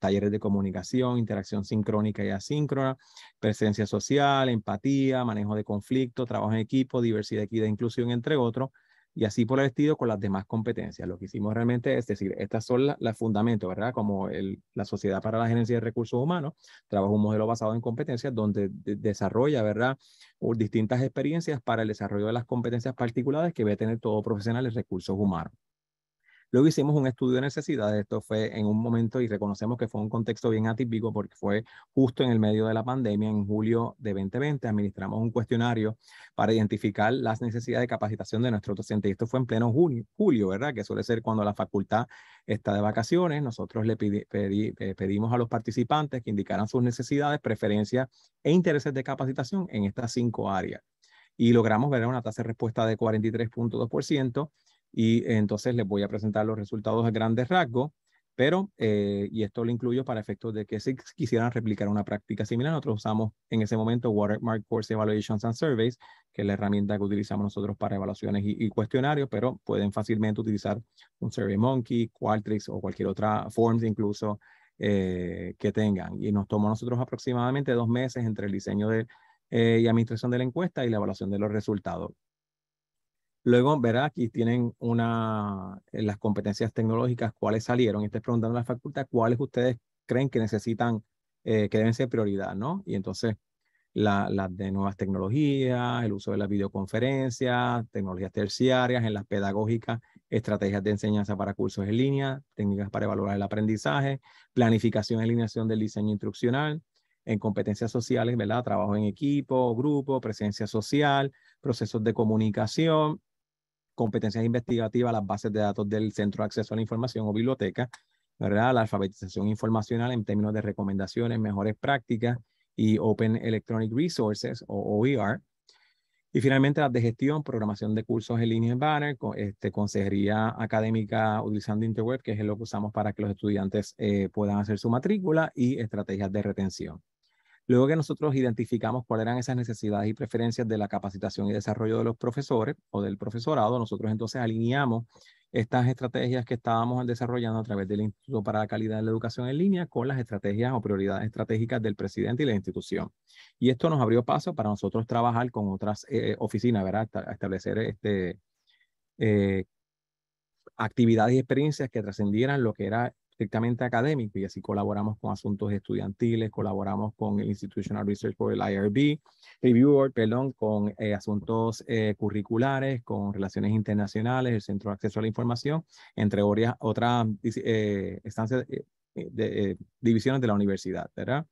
talleres de comunicación, interacción sincrónica y asíncrona, presencia social, empatía, manejo de conflicto, trabajo en equipo, diversidad, equidad, inclusión, entre otros, y así por el estilo con las demás competencias. Lo que hicimos realmente es decir, estas son las fundamentos, ¿verdad? Como la Sociedad para la Gerencia de Recursos Humanos trabaja un modelo basado en competencias donde desarrolla, ¿verdad? distintas experiencias para el desarrollo de las competencias particulares que va a tener todo profesional en recursos humanos. Luego hicimos un estudio de necesidades, esto fue en un momento y reconocemos que fue un contexto bien atípico porque fue justo en el medio de la pandemia, en julio de 2020, administramos un cuestionario para identificar las necesidades de capacitación de nuestros docentes. esto fue en pleno julio, ¿verdad? Que suele ser cuando la facultad está de vacaciones. Nosotros le eh, pedimos a los participantes que indicaran sus necesidades, preferencias e intereses de capacitación en estas cinco áreas. Y logramos ver una tasa de respuesta de 43.2% y entonces les voy a presentar los resultados a grandes rasgos, pero, eh, y esto lo incluyo para efectos de que si quisieran replicar una práctica similar, nosotros usamos en ese momento Watermark Course Evaluations and Surveys, que es la herramienta que utilizamos nosotros para evaluaciones y, cuestionarios, pero pueden fácilmente utilizar un SurveyMonkey, Qualtrics o cualquier otra Forms incluso eh, que tengan. Y nos tomó nosotros aproximadamente dos meses entre el diseño de, eh, y administración de la encuesta y la evaluación de los resultados. Luego, ¿verdad? aquí tienen una, eh, las competencias tecnológicas, cuáles salieron. Y estoy preguntando a la facultad cuáles ustedes creen que necesitan, eh, que deben ser prioridad, ¿no? Y entonces, las de nuevas tecnologías, el uso de las videoconferencias, tecnologías terciarias, en las pedagógicas, estrategias de enseñanza para cursos en línea, técnicas para evaluar el aprendizaje, planificación y alineación del diseño instruccional, en competencias sociales, ¿verdad? Trabajo en equipo, grupo, presencia social, procesos de comunicación, competencias investigativas, las bases de datos del Centro de Acceso a la Información o Biblioteca, ¿verdad? La alfabetización informacional en términos de recomendaciones, mejores prácticas y Open Electronic Resources o OER. Y finalmente las de gestión, programación de cursos en línea en banner, este, consejería académica utilizando Interweb, que es lo que usamos para que los estudiantes eh, puedan hacer su matrícula y estrategias de retención. Luego que nosotros identificamos cuáles eran esas necesidades y preferencias de la capacitación y desarrollo de los profesores o del profesorado, nosotros entonces alineamos estas estrategias que estábamos desarrollando a través del Instituto para la Calidad de la Educación en línea con las estrategias o prioridades estratégicas del presidente y la institución. Y esto nos abrió paso para nosotros trabajar con otras eh, oficinas, ¿verdad? establecer este, eh, actividades y experiencias que trascendieran lo que era estrictamente académico y así colaboramos con asuntos estudiantiles, colaboramos con el Institutional Research for el IRB, Review perdón, con eh, asuntos eh, curriculares, con relaciones internacionales, el Centro de Acceso a la Información, entre otras, otras eh, divisiones de la universidad, ¿verdad?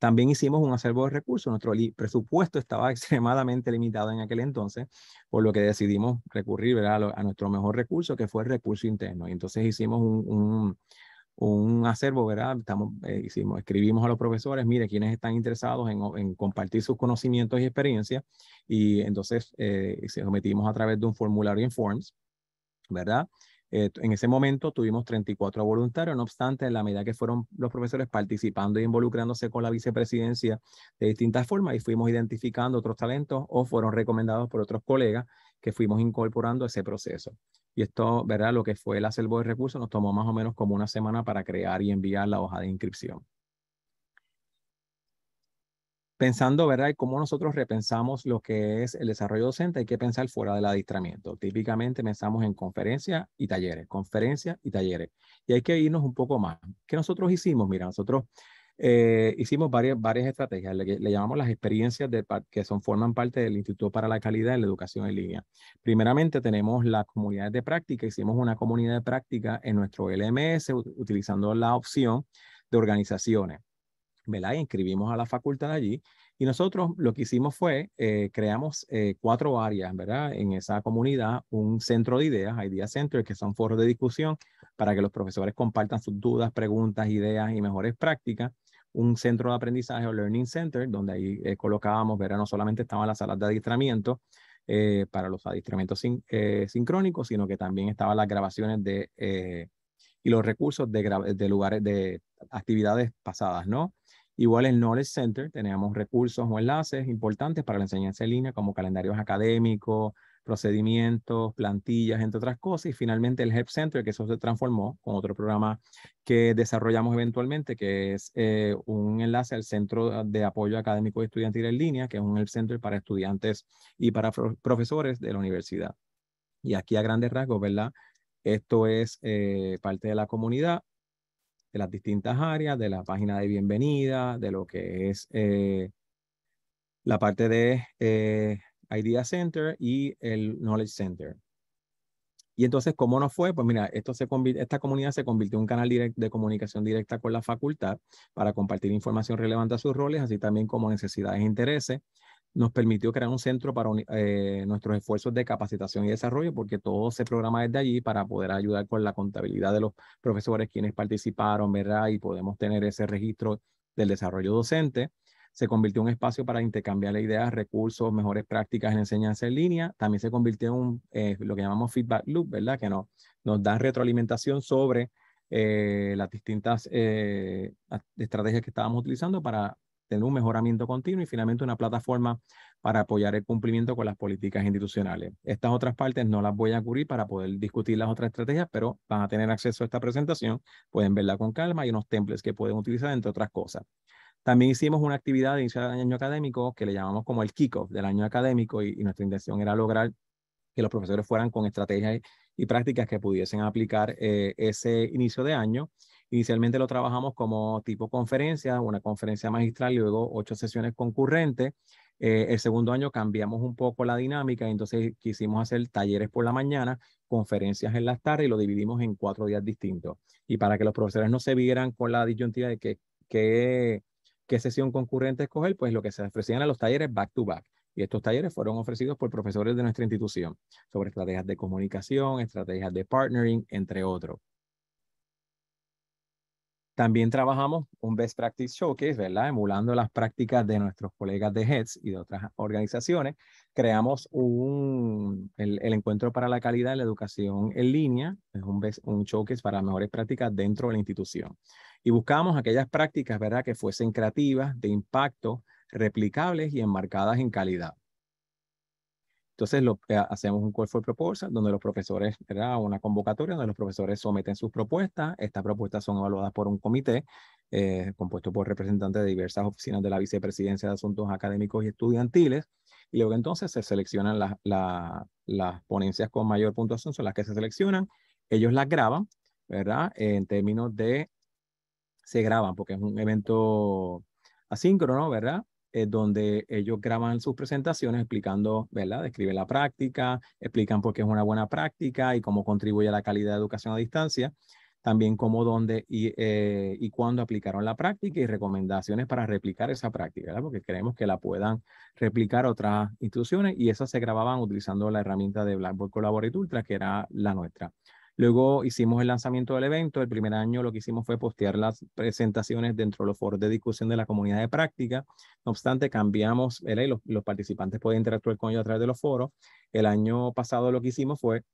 También hicimos un acervo de recursos. Nuestro presupuesto estaba <laughs> extremadamente limitado en aquel entonces, por lo que decidimos recurrir a, nuestro mejor recurso, que fue el recurso interno. Y entonces hicimos un, un, acervo, ¿verdad? Estamos, eh, escribimos a los profesores, mire, quienes están interesados en, compartir sus conocimientos y experiencias. Y entonces eh, se sometimos a través de un formulario en Forms, ¿verdad? Eh, en ese momento tuvimos 34 voluntarios, no obstante, en la medida que fueron los profesores participando y e involucrándose con la vicepresidencia de distintas formas y fuimos identificando otros talentos o fueron recomendados por otros colegas que fuimos incorporando a ese proceso. Y esto, ¿verdad? Lo que fue el acervo de recursos nos tomó más o menos como una semana para crear y enviar la hoja de inscripción pensando, ¿verdad? Y cómo nosotros repensamos lo que es el desarrollo docente, hay que pensar fuera del adiestramiento. Típicamente pensamos en conferencias y talleres, conferencias y talleres. Y hay que irnos un poco más. ¿Qué nosotros hicimos? Mira, nosotros eh, hicimos varias, varias estrategias, le, llamamos las experiencias de, que son, forman parte del Instituto para la Calidad de la Educación en Línea. Primeramente tenemos las comunidades de práctica, hicimos una comunidad de práctica en nuestro LMS utilizando la opción de organizaciones. ¿verdad? inscribimos a la facultad allí. Y nosotros lo que hicimos fue, eh, creamos eh, cuatro áreas, ¿verdad? En esa comunidad, un centro de ideas, Idea Center, que son foros de discusión para que los profesores compartan sus dudas, preguntas, ideas y mejores prácticas. Un centro de aprendizaje o Learning Center, donde ahí eh, colocábamos, ¿verdad? No solamente estaban las salas de adiestramiento para los adiestramientos sincrónicos, sino que también estaban las grabaciones de, y los recursos de lugares, de actividades pasadas, ¿no? Igual el Knowledge Center teníamos recursos o enlaces importantes para la enseñanza en línea como calendarios académicos, procedimientos, plantillas, entre otras cosas. Y finalmente el Help Center, que eso se transformó con otro programa que desarrollamos eventualmente, que es eh, un enlace al Centro de Apoyo Académico Estudiantil en Línea, que es un Help Center para estudiantes y para profesores de la universidad. Y aquí a grandes rasgos, ¿verdad? Esto es eh, parte de la comunidad de las distintas áreas, de la página de bienvenida, de lo que es eh, la parte de eh, Idea Center y el Knowledge Center. Y entonces, ¿cómo nos fue? Pues mira, esto se esta comunidad se convirtió en un canal de comunicación directa con la facultad para compartir información relevante a sus roles, así también como necesidades e intereses nos permitió crear un centro para eh, nuestros esfuerzos de capacitación y desarrollo, porque todo se programa desde allí para poder ayudar con la contabilidad de los profesores quienes participaron, ¿verdad? Y podemos tener ese registro del desarrollo docente. Se convirtió en un espacio para intercambiar ideas, recursos, mejores prácticas en enseñanza en línea. También se convirtió en un, eh, lo que llamamos feedback loop, ¿verdad? Que no, nos da retroalimentación sobre eh, las distintas estrategias que estábamos utilizando para tener un mejoramiento continuo y finalmente una plataforma para apoyar el cumplimiento con las políticas institucionales. Estas otras partes no las voy a cubrir para poder discutir las otras estrategias, pero van a tener acceso a esta presentación, pueden verla con calma, y unos templates que pueden utilizar, entre otras cosas. También hicimos una actividad de inicio del año académico que le llamamos como el kickoff del año académico y, nuestra intención era lograr que los profesores fueran con estrategias y prácticas que pudiesen aplicar eh, ese inicio de año Inicialmente lo trabajamos como tipo conferencia, una conferencia magistral y luego ocho sesiones concurrentes. Eh, el segundo año cambiamos un poco la dinámica, entonces quisimos hacer talleres por la mañana, conferencias en las tardes y lo dividimos en cuatro días distintos. Y para que los profesores no se vieran con la disyuntiva de que, qué sesión concurrente escoger, pues lo que se ofrecían a los talleres back to back. Y estos talleres fueron ofrecidos por profesores de nuestra institución sobre estrategias de comunicación, estrategias de partnering, entre otros. También trabajamos un Best Practice Showcase, ¿verdad? Emulando las prácticas de nuestros colegas de Heads y de otras organizaciones. Creamos un, el, Encuentro para la Calidad de la Educación en Línea, es un, un showcase para mejores prácticas dentro de la institución. Y buscamos aquellas prácticas, ¿verdad?, que fuesen creativas, de impacto, replicables y enmarcadas en calidad. Entonces, hacemos un call for proposal donde los profesores, ¿verdad? Una convocatoria donde los profesores someten sus propuestas. Estas propuestas son evaluadas por un comité eh, compuesto por representantes de diversas oficinas de la Vicepresidencia de Asuntos Académicos y Estudiantiles. Y luego entonces se seleccionan las las ponencias con mayor puntuación, son las que se seleccionan. Ellos las graban, ¿verdad? En términos de, se graban porque es un evento asíncrono, ¿verdad? donde ellos graban sus presentaciones explicando, ¿verdad? Describen la práctica, explican por qué es una buena práctica y cómo contribuye a la calidad de educación a distancia, también cómo, dónde y, eh, y cuándo aplicaron la práctica y recomendaciones para replicar esa práctica, ¿verdad? Porque creemos que la puedan replicar otras instituciones y esas se grababan utilizando la herramienta de Blackboard Collaborate Ultra, que era la nuestra. Luego hicimos el lanzamiento del evento. El primer año lo que hicimos fue postear las presentaciones dentro de los foros de discusión de la comunidad de práctica. No obstante, cambiamos, el y los, participantes podían interactuar con ellos a través de los foros. El año pasado lo que hicimos fue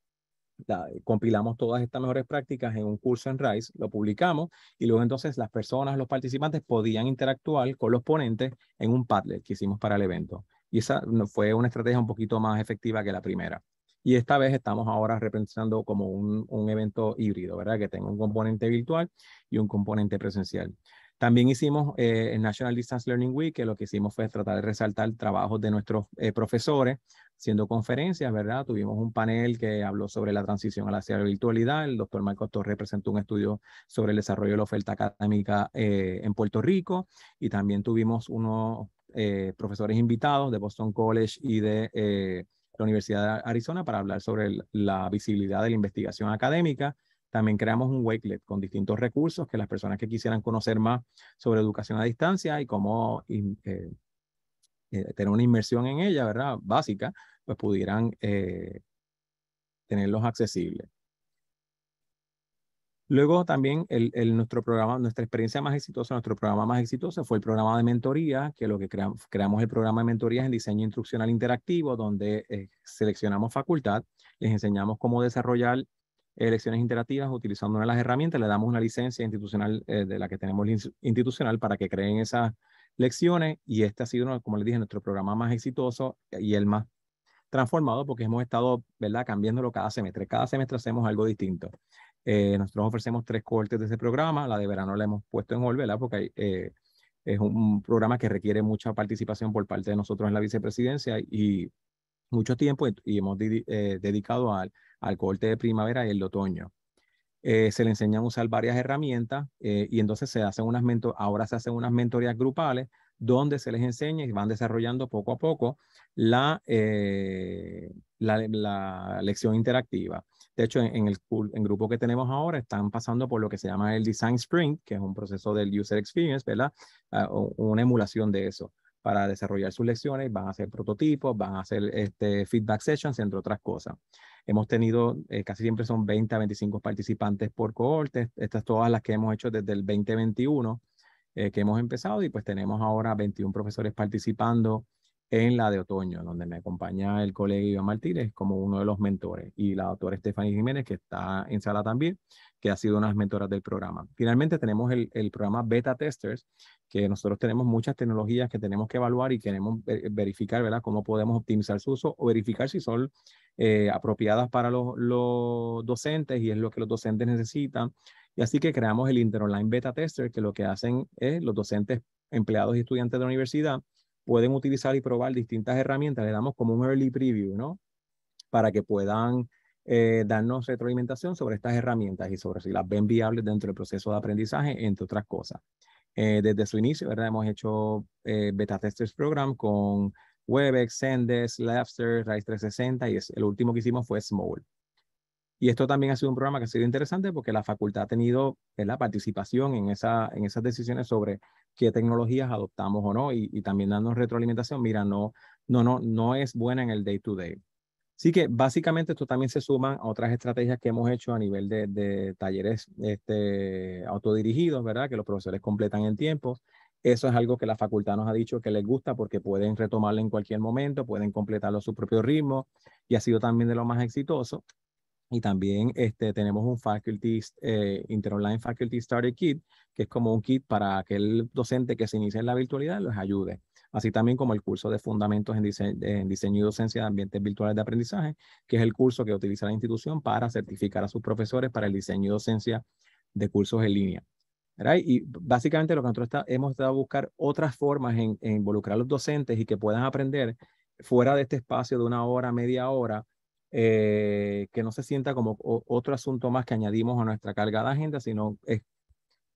compilamos todas estas mejores prácticas en un curso en RISE, lo publicamos y luego entonces las personas, los participantes podían interactuar con los ponentes en un Padlet que hicimos para el evento. Y esa fue una estrategia un poquito más efectiva que la primera. Y esta vez estamos ahora representando como un, evento híbrido, ¿verdad? Que tenga un componente virtual y un componente presencial. También hicimos eh, el National Distance Learning Week, que lo que hicimos fue tratar de resaltar el trabajo de nuestros eh, profesores, siendo conferencias, ¿verdad? Tuvimos un panel que habló sobre la transición a la hacia virtualidad. El doctor Marco Torres presentó un estudio sobre el desarrollo de la oferta académica eh, en Puerto Rico y también tuvimos unos eh, profesores invitados de Boston College y de la Universidad de Arizona para hablar sobre la visibilidad de la investigación académica. También creamos un Wakelet con distintos recursos que las personas que quisieran conocer más sobre educación a distancia y cómo eh, eh, tener una inmersión en ella, ¿verdad? Básica, pues pudieran eh, tenerlos accesibles. Luego también el, nuestro programa, nuestra experiencia más exitosa, nuestro programa más exitoso fue el programa de mentoría, que lo que creamos, creamos el programa de mentoría en diseño instruccional interactivo, donde eh, seleccionamos facultad, les enseñamos cómo desarrollar lecciones interactivas utilizando una de las herramientas, le damos una licencia institucional eh, de la que tenemos institucional para que creen esas lecciones y este ha sido, como les dije, nuestro programa más exitoso y el más transformado porque hemos estado, ¿verdad?, cambiándolo cada semestre. Cada semestre hacemos algo distinto. Eh, nosotros ofrecemos tres cohortes de ese programa. La de verano la hemos puesto en hold, Porque eh, es un, programa que requiere mucha participación por parte de nosotros en la vicepresidencia y mucho tiempo y hemos eh, dedicado al, al cohorte de primavera y el de otoño. se le enseñan a usar varias herramientas y entonces se hacen unas ahora se hacen unas mentorías grupales donde se les enseña y van desarrollando poco a poco la, la, la, lección interactiva. De hecho, en, el, en grupo que tenemos ahora están pasando por lo que se llama el Design Sprint, que es un proceso del User Experience, ¿verdad? Ah, una emulación de eso para desarrollar sus lecciones, van a hacer prototipos, van a hacer este, feedback sessions, entre otras cosas. Hemos tenido, eh, casi siempre son 20 a 25 participantes por cohorte, estas todas las que hemos hecho desde el 2021 eh, que hemos empezado y pues tenemos ahora 21 profesores participando en la de otoño, donde me acompaña el colega Iván Martínez como uno de los mentores y la doctora Estefanía Jiménez, que está en sala también, que ha sido una de las mentoras del programa. Finalmente tenemos el, programa Beta Testers, que nosotros tenemos muchas tecnologías que tenemos que evaluar y queremos verificar, ¿verdad?, cómo podemos optimizar su uso o verificar si son eh, apropiadas para los, los docentes y es lo que los docentes necesitan. Y así que creamos el Interonline Beta Tester, que lo que hacen es los docentes, empleados y estudiantes de la universidad pueden utilizar y probar distintas herramientas. Le damos como un early preview, ¿no? Para que puedan eh, darnos retroalimentación sobre estas herramientas y sobre si las ven viables dentro del proceso de aprendizaje, entre otras cosas. Eh, desde su inicio, ¿verdad? Hemos hecho eh, beta testers program con Webex, Zendesk, Labster, Rise 360 y es, el último que hicimos fue Small. Y esto también ha sido un programa que ha sido interesante porque la facultad ha tenido la participación en, esa, en esas decisiones sobre qué tecnologías adoptamos o no y, también dando retroalimentación. Mira, no, no, no, no es buena en el day to day. Así que básicamente esto también se suma a otras estrategias que hemos hecho a nivel de, de talleres este, autodirigidos, ¿verdad? Que los profesores completan en tiempo. Eso es algo que la facultad nos ha dicho que les gusta porque pueden retomarlo en cualquier momento, pueden completarlo a su propio ritmo y ha sido también de lo más exitoso. Y también este, tenemos un faculty, eh, Interonline Faculty Starter Kit, que es como un kit para que el docente que se inicia en la virtualidad los ayude. Así también como el curso de Fundamentos en, Diseño y Docencia de Ambientes Virtuales de Aprendizaje, que es el curso que utiliza la institución para certificar a sus profesores para el diseño y docencia de cursos en línea. Y básicamente lo que nosotros hemos estado buscar otras formas en, en, involucrar a los docentes y que puedan aprender fuera de este espacio de una hora, media hora, eh, que no se sienta como otro asunto más que añadimos a nuestra carga de agenda, sino es,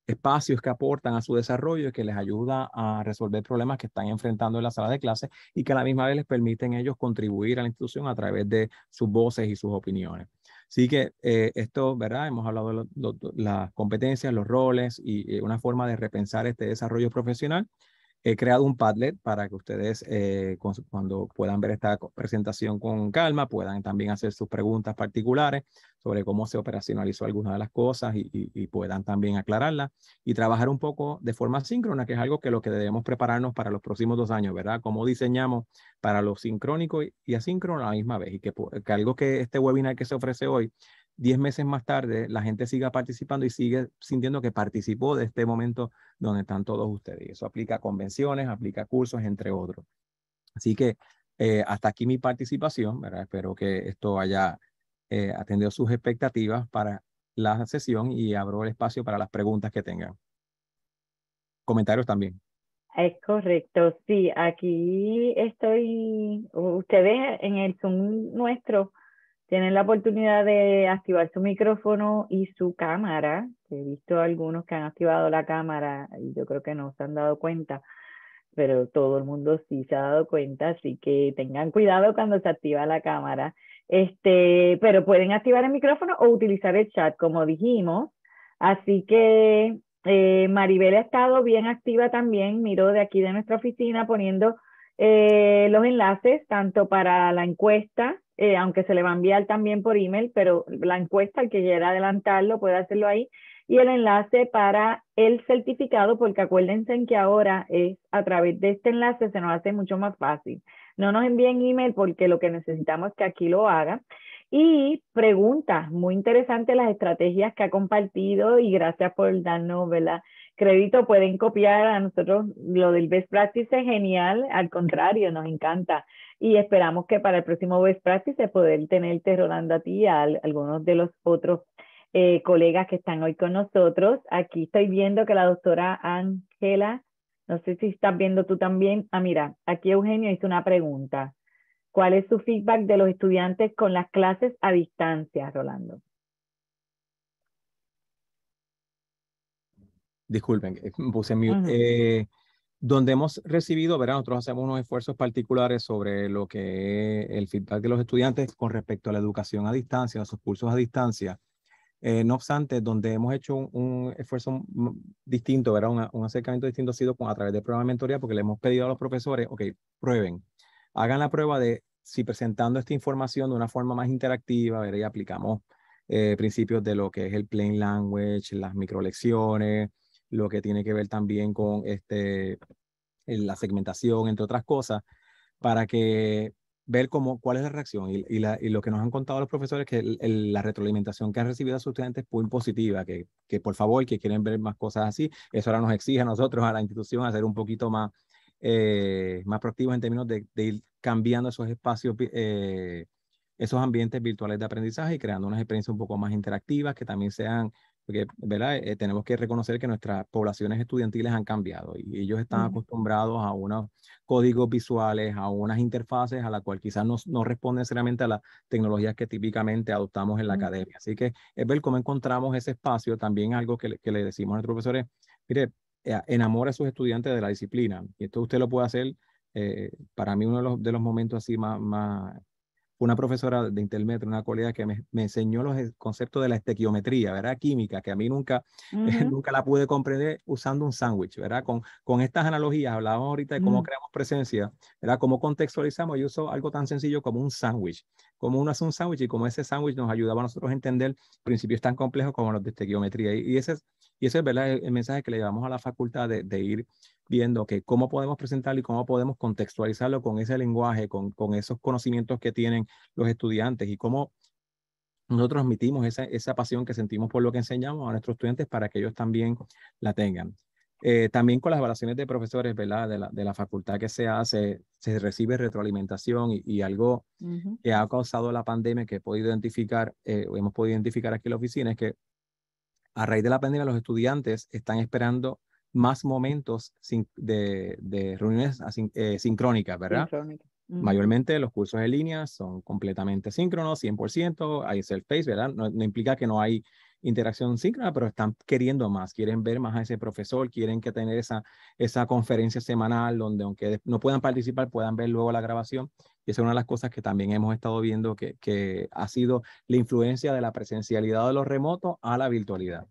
espacios que aportan a su desarrollo y que les ayuda a resolver problemas que están enfrentando en la sala de clase y que a la misma vez les permiten ellos contribuir a la institución a través de sus voces y sus opiniones. Así que eh, esto, ¿verdad? Hemos hablado de las competencias, los roles y eh, una forma de repensar este desarrollo profesional. He creado un Padlet para que ustedes eh, cuando puedan ver esta presentación con calma puedan también hacer sus preguntas particulares sobre cómo se operacionalizó alguna de las cosas y, puedan también aclararlas y trabajar un poco de forma síncrona, que es algo que lo que debemos prepararnos para los próximos dos años, ¿verdad? Cómo diseñamos para lo sincrónico y, asíncrono a la misma vez y que, que algo que este webinar que se ofrece hoy 10 meses más tarde la gente siga participando y sigue sintiendo que participó de este momento donde están todos ustedes. eso aplica a convenciones, aplica a cursos, entre otros. Así que eh, hasta aquí mi participación, ¿verdad? Espero que esto haya eh, atendido sus expectativas para la sesión y abro el espacio para las preguntas que tengan. Comentarios también. Es correcto, sí, aquí estoy, ustedes en el Zoom nuestro tienen la oportunidad de activar su micrófono y su cámara. He visto algunos que han activado la cámara y yo creo que no se han dado cuenta, pero todo el mundo sí se ha dado cuenta, así que tengan cuidado cuando se activa la cámara. Este, pero pueden activar el micrófono o utilizar el chat, como dijimos. Así que eh, Maribel ha estado bien activa también, miró de aquí de nuestra oficina poniendo eh, los enlaces tanto para la encuesta eh, aunque se le va a enviar también por email, pero la encuesta, el que quiera adelantarlo, puede hacerlo ahí. Y el enlace para el certificado, porque acuérdense que ahora es a través de este enlace se nos hace mucho más fácil. No nos envíen email porque lo que necesitamos es que aquí lo haga. Y preguntas, muy interesantes las estrategias que ha compartido y gracias por darnos, novela Crédito, pueden copiar a nosotros lo del best practice, es genial, al contrario, nos encanta y esperamos que para el próximo Best Practice poder tenerte, Rolando, a ti y a algunos de los otros eh, colegas que están hoy con nosotros. Aquí estoy viendo que la doctora Ángela, no sé si estás viendo tú también. Ah, mira, aquí Eugenio hizo una pregunta. ¿Cuál es su feedback de los estudiantes con las clases a distancia, Rolando? Disculpen, eh, puse mute donde hemos recibido, ¿verdad? Nosotros hacemos unos esfuerzos particulares sobre lo que es el feedback de los estudiantes con respecto a la educación a distancia, a sus cursos a distancia. Eh, no obstante, donde hemos hecho un, esfuerzo distinto, ¿verdad? un acercamiento distinto ha sido a través del programa de mentoría, porque le hemos pedido a los profesores, ok, prueben, hagan la prueba de si presentando esta información de una forma más interactiva, ¿verdad? Y aplicamos eh, principios de lo que es el plain language, las microlecciones, lo que tiene que ver también con este, la segmentación, entre otras cosas, para que ver cómo, cuál es la reacción. Y, lo que nos han contado los profesores que la retroalimentación que han recibido a sus estudiantes es muy positiva, que, que por favor, que quieren ver más cosas así. Eso ahora nos exige a nosotros, a la institución, hacer un poquito más, eh, más proactivos en términos de, ir cambiando esos espacios, eh, esos ambientes virtuales de aprendizaje y creando unas experiencias un poco más interactivas que también sean porque ¿verdad? Eh, tenemos que reconocer que nuestras poblaciones estudiantiles han cambiado y ellos están acostumbrados a unos códigos visuales, a unas interfaces a la cual quizás no, no responden seriamente a las tecnologías que típicamente adoptamos en la academia. Así que es ver cómo encontramos ese espacio, también algo que, le decimos a nuestros profesores, mire, eh, enamora a sus estudiantes de la disciplina y esto usted lo puede hacer. Eh, para mí uno de los, de los momentos así más, más una profesora de Intelmetro, una colega que me, enseñó los conceptos de la estequiometría, ¿verdad? Química, que a mí nunca, <laughs> nunca la pude comprender usando un sándwich, ¿verdad? Con, con estas analogías, hablábamos ahorita de cómo mm. creamos presencia, ¿verdad? Cómo contextualizamos, y uso algo tan sencillo como un sándwich, como uno hace un sándwich y como ese sándwich nos ayudaba a nosotros a entender principios tan complejos como los de estequiometría. Y, y ese es y ese es El, mensaje que le llevamos a la facultad de, ir viendo que cómo podemos presentarlo y cómo podemos contextualizarlo con ese lenguaje, con, con esos conocimientos que tienen los estudiantes y cómo nosotros transmitimos esa, esa pasión que sentimos por lo que enseñamos a nuestros estudiantes para que ellos también la tengan. Eh, también con las evaluaciones de profesores, ¿verdad? De la, de la facultad que se hace, se recibe retroalimentación y, algo que ha causado la pandemia que he podido identificar, eh, hemos podido identificar aquí en la oficina, es que a raíz de la pandemia los estudiantes están esperando más momentos de, reuniones eh, sincrónicas, ¿verdad? Mayormente los cursos en línea son completamente síncronos, 100%, hay self face, ¿verdad? No, implica que no hay interacción síncrona, pero están queriendo más, quieren ver más a ese profesor, quieren que tener esa conferencia semanal donde aunque no puedan participar, puedan ver luego la grabación. Y es una de las cosas que también hemos estado viendo que, que ha sido la influencia de la presencialidad de los remotos a la virtualidad.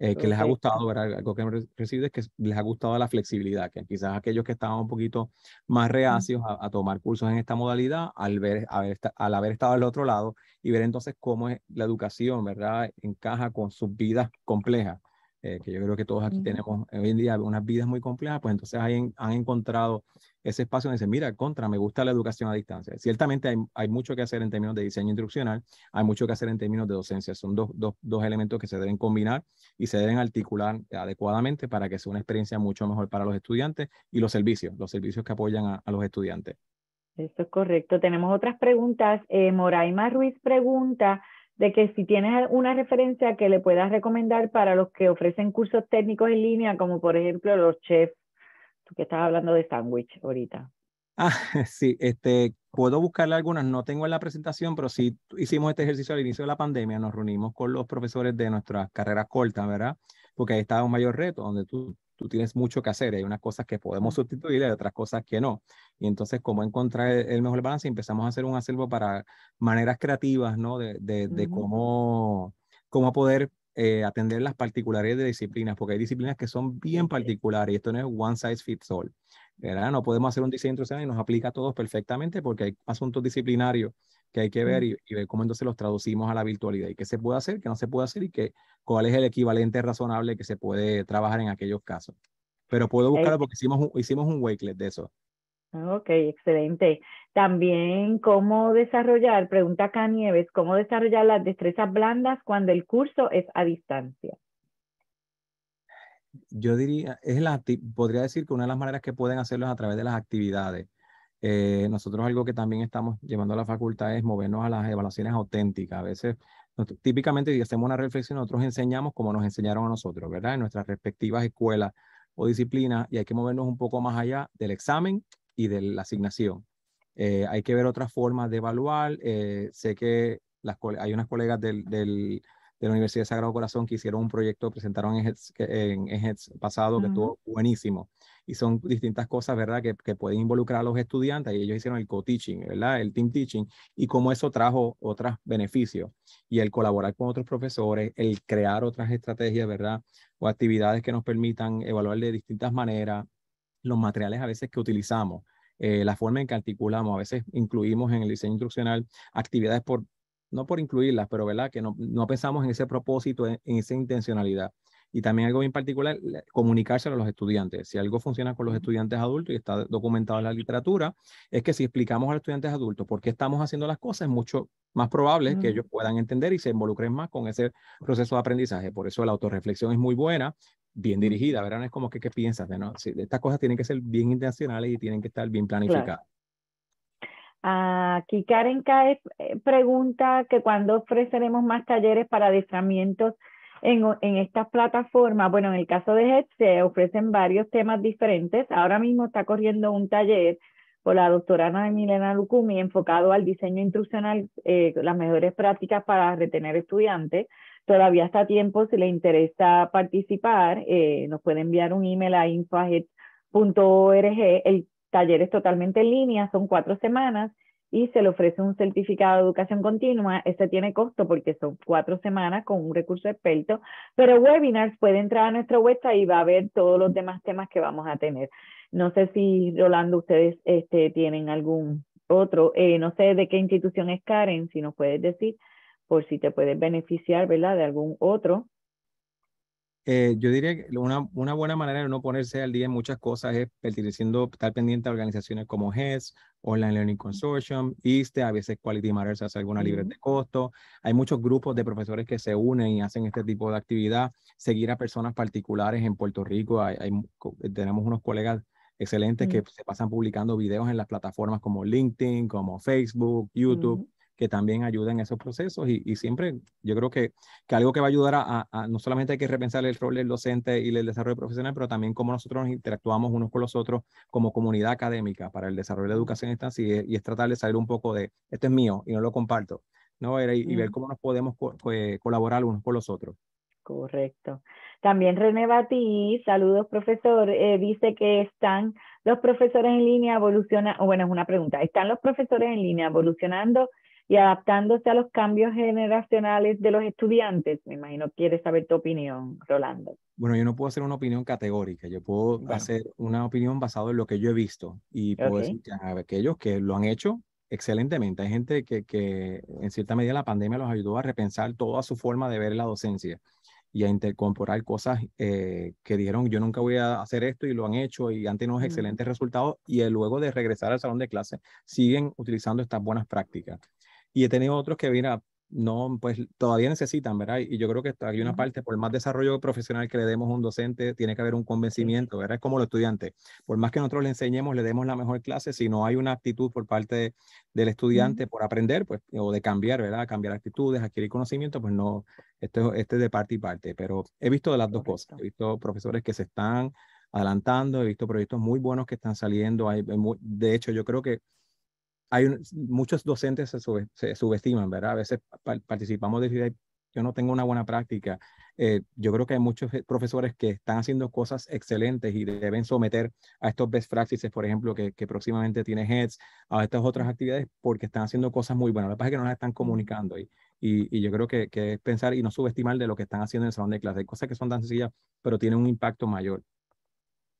Eh, que les ha gustado, ¿verdad? algo que hemos es que les ha gustado la flexibilidad, que quizás aquellos que estaban un poquito más reacios a, tomar cursos en esta modalidad, al, ver, al haber estado al otro lado y ver entonces cómo es la educación, ¿verdad? Encaja con sus vidas complejas, eh, que yo creo que todos aquí tenemos hoy en día unas vidas muy complejas, pues entonces ahí han encontrado ese espacio donde dice, mira, contra, me gusta la educación a distancia. Ciertamente hay, mucho que hacer en términos de diseño instruccional, hay mucho que hacer en términos de docencia. Son dos, elementos que se deben combinar y se deben articular adecuadamente para que sea una experiencia mucho mejor para los estudiantes y los servicios, los servicios que apoyan a, los estudiantes. Eso es correcto. Tenemos otras preguntas. Eh, Moraima Ruiz pregunta de que si tienes una referencia que le puedas recomendar para los que ofrecen cursos técnicos en línea, como por ejemplo los chefs que estabas hablando de sándwich ahorita. Ah, <laughs> sí, este, puedo buscarle algunas, no tengo en la presentación, pero sí hicimos este ejercicio al inicio de la pandemia, nos reunimos con los profesores de nuestras carreras cortas, ¿verdad? Porque ahí estaba un mayor reto, donde tú, tú tienes mucho que hacer, hay unas cosas que podemos sustituir y hay otras cosas que no. Y entonces, ¿cómo encontrar el mejor balance? Empezamos a hacer un acervo para maneras creativas, ¿no? De, de, cómo, cómo poder eh, atender las particularidades de disciplinas, porque hay disciplinas que son bien particulares y esto no es one size fits all. ¿verdad? No podemos hacer un diseño instruccional y nos aplica a todos perfectamente porque hay asuntos disciplinarios que hay que ver mm. y, ver cómo entonces los traducimos a la virtualidad y qué se puede hacer, qué no se puede hacer y cuál es el equivalente razonable que se puede trabajar en aquellos casos. Pero puedo buscarlo porque hicimos hicimos un wakelet de eso. Ok, excelente. También, ¿cómo desarrollar? Pregunta acá ¿cómo desarrollar las destrezas blandas cuando el curso es a distancia? Yo diría, es la, podría decir que una de las maneras que pueden hacerlo es a través de las actividades. Eh, nosotros algo que también estamos llevando a la facultad es movernos a las evaluaciones auténticas. A veces, típicamente, si hacemos una reflexión, nosotros enseñamos como nos enseñaron a nosotros, ¿verdad? En nuestras respectivas escuelas o disciplinas, y hay que movernos un poco más allá del examen y de la asignación. Eh, hay que ver otras formas de evaluar. Eh, sé que hay unas colegas del, de la Universidad de Sagrado Corazón que hicieron un proyecto, presentaron en HEDS, pasado, que estuvo buenísimo. Y son distintas cosas, ¿verdad?, que, que pueden involucrar a los estudiantes. Y ellos hicieron el co-teaching, ¿verdad?, el team teaching, y cómo eso trajo otros beneficios. Y el colaborar con otros profesores, el crear otras estrategias, ¿verdad?, o actividades que nos permitan evaluar de distintas maneras, los materiales a veces que utilizamos, eh, la forma en que articulamos, a veces incluimos en el diseño instruccional actividades por, no por incluirlas, pero ¿verdad? Que no, pensamos en ese propósito, en, esa intencionalidad. Y también algo bien particular, comunicárselo a los estudiantes. Si algo funciona con los estudiantes adultos y está documentado en la literatura, es que si explicamos a los estudiantes adultos por qué estamos haciendo las cosas, es mucho más probable que ellos puedan entender y se involucren más con ese proceso de aprendizaje. Por eso la autorreflexión es muy buena, bien dirigida, ¿verdad? No es como que qué piensas, ¿no? estas cosas tienen que ser bien intencionales y tienen que estar bien planificadas. Aquí Karen eh, pregunta que cuando ofreceremos más talleres para adiestramientos en, en estas plataformas. Bueno, en el caso de GED se ofrecen varios temas diferentes. Ahora mismo está corriendo un taller por la doctora Ana Milena Lucumi enfocado al diseño instruccional, eh, las mejores prácticas para retener estudiantes todavía está a tiempo si le interesa participar. Eh, nos puede enviar un email a infajet.org. El taller es totalmente en línea, son cuatro semanas y se le ofrece un certificado de educación continua. Este tiene costo porque son cuatro semanas con un recurso experto, pero webinars puede entrar a nuestra web y va a ver todos los demás temas que vamos a tener. No sé si, Rolando, ustedes este, tienen algún otro, eh, no sé de qué institución es Karen, si nos puedes decir por si te puedes beneficiar, ¿verdad? De algún otro. Eh, yo diría que una, buena manera de no ponerse al día en muchas cosas es perteneciendo, estar pendiente a organizaciones como HES, Online Learning Consortium, ISTE, a veces Quality Matters hace alguna libre de costo. Hay muchos grupos de profesores que se unen y hacen este tipo de actividad. Seguir a personas particulares en Puerto Rico. tenemos unos colegas excelentes mm. que se pasan publicando videos en las plataformas como LinkedIn, como Facebook, YouTube que también ayuden en esos procesos y, siempre yo creo que, que, algo que va a ayudar a, no solamente hay que repensar el rol del docente y el desarrollo profesional, pero también cómo nosotros nos interactuamos unos con los otros como comunidad académica para el desarrollo de la educación esta y, es tratar de salir un poco de, esto es mío y no lo comparto, ¿no? Y, y ver cómo nos podemos eh, colaborar unos con los otros. Correcto. También René Batí, saludos profesor, eh, dice que están los profesores en línea evolucionando, bueno, es una pregunta, ¿están los profesores en línea evolucionando y adaptándose a los cambios generacionales de los estudiantes? Me imagino quieres saber tu opinión, Rolando. Bueno, yo no puedo hacer una opinión categórica, yo puedo hacer una opinión basada en lo que yo he visto y puedo decir que aquellos que lo han hecho excelentemente, hay gente que, que en cierta medida la pandemia los ayudó a repensar toda su forma de ver la docencia y a incorporar cosas eh, que dijeron yo nunca voy a hacer esto y lo han hecho y han tenido excelentes resultados y eh, luego de regresar al salón de clase siguen utilizando estas buenas prácticas. Y he tenido otros que, mira, no, pues todavía necesitan, ¿verdad? Y yo creo que hay una parte, por más desarrollo profesional que le demos a un docente, tiene que haber un convencimiento, ¿verdad? Es como los estudiantes. Por más que nosotros le enseñemos, le demos la mejor clase, si no hay una actitud por parte del estudiante por aprender, pues, o de cambiar, ¿verdad? Cambiar actitudes, adquirir conocimiento, pues no, esto, este es de parte y parte. Pero he visto de las dos cosas. He visto profesores que se están adelantando, he visto proyectos muy buenos que están saliendo. Hay, de hecho, yo creo que hay muchos docentes se, se, subestiman, ¿verdad? A veces participamos participamos de yo no tengo una buena práctica. Eh, yo creo que hay muchos eh, profesores que están haciendo cosas excelentes y deben someter a estos best practices, por ejemplo, que, que próximamente tiene HEADS, a estas otras actividades, porque están haciendo cosas muy buenas. Lo que pasa es que no las están comunicando y, y, yo creo que, que, es pensar y no subestimar de lo que están haciendo en el salón de clase. cosas que son tan sencillas, pero tienen un impacto mayor.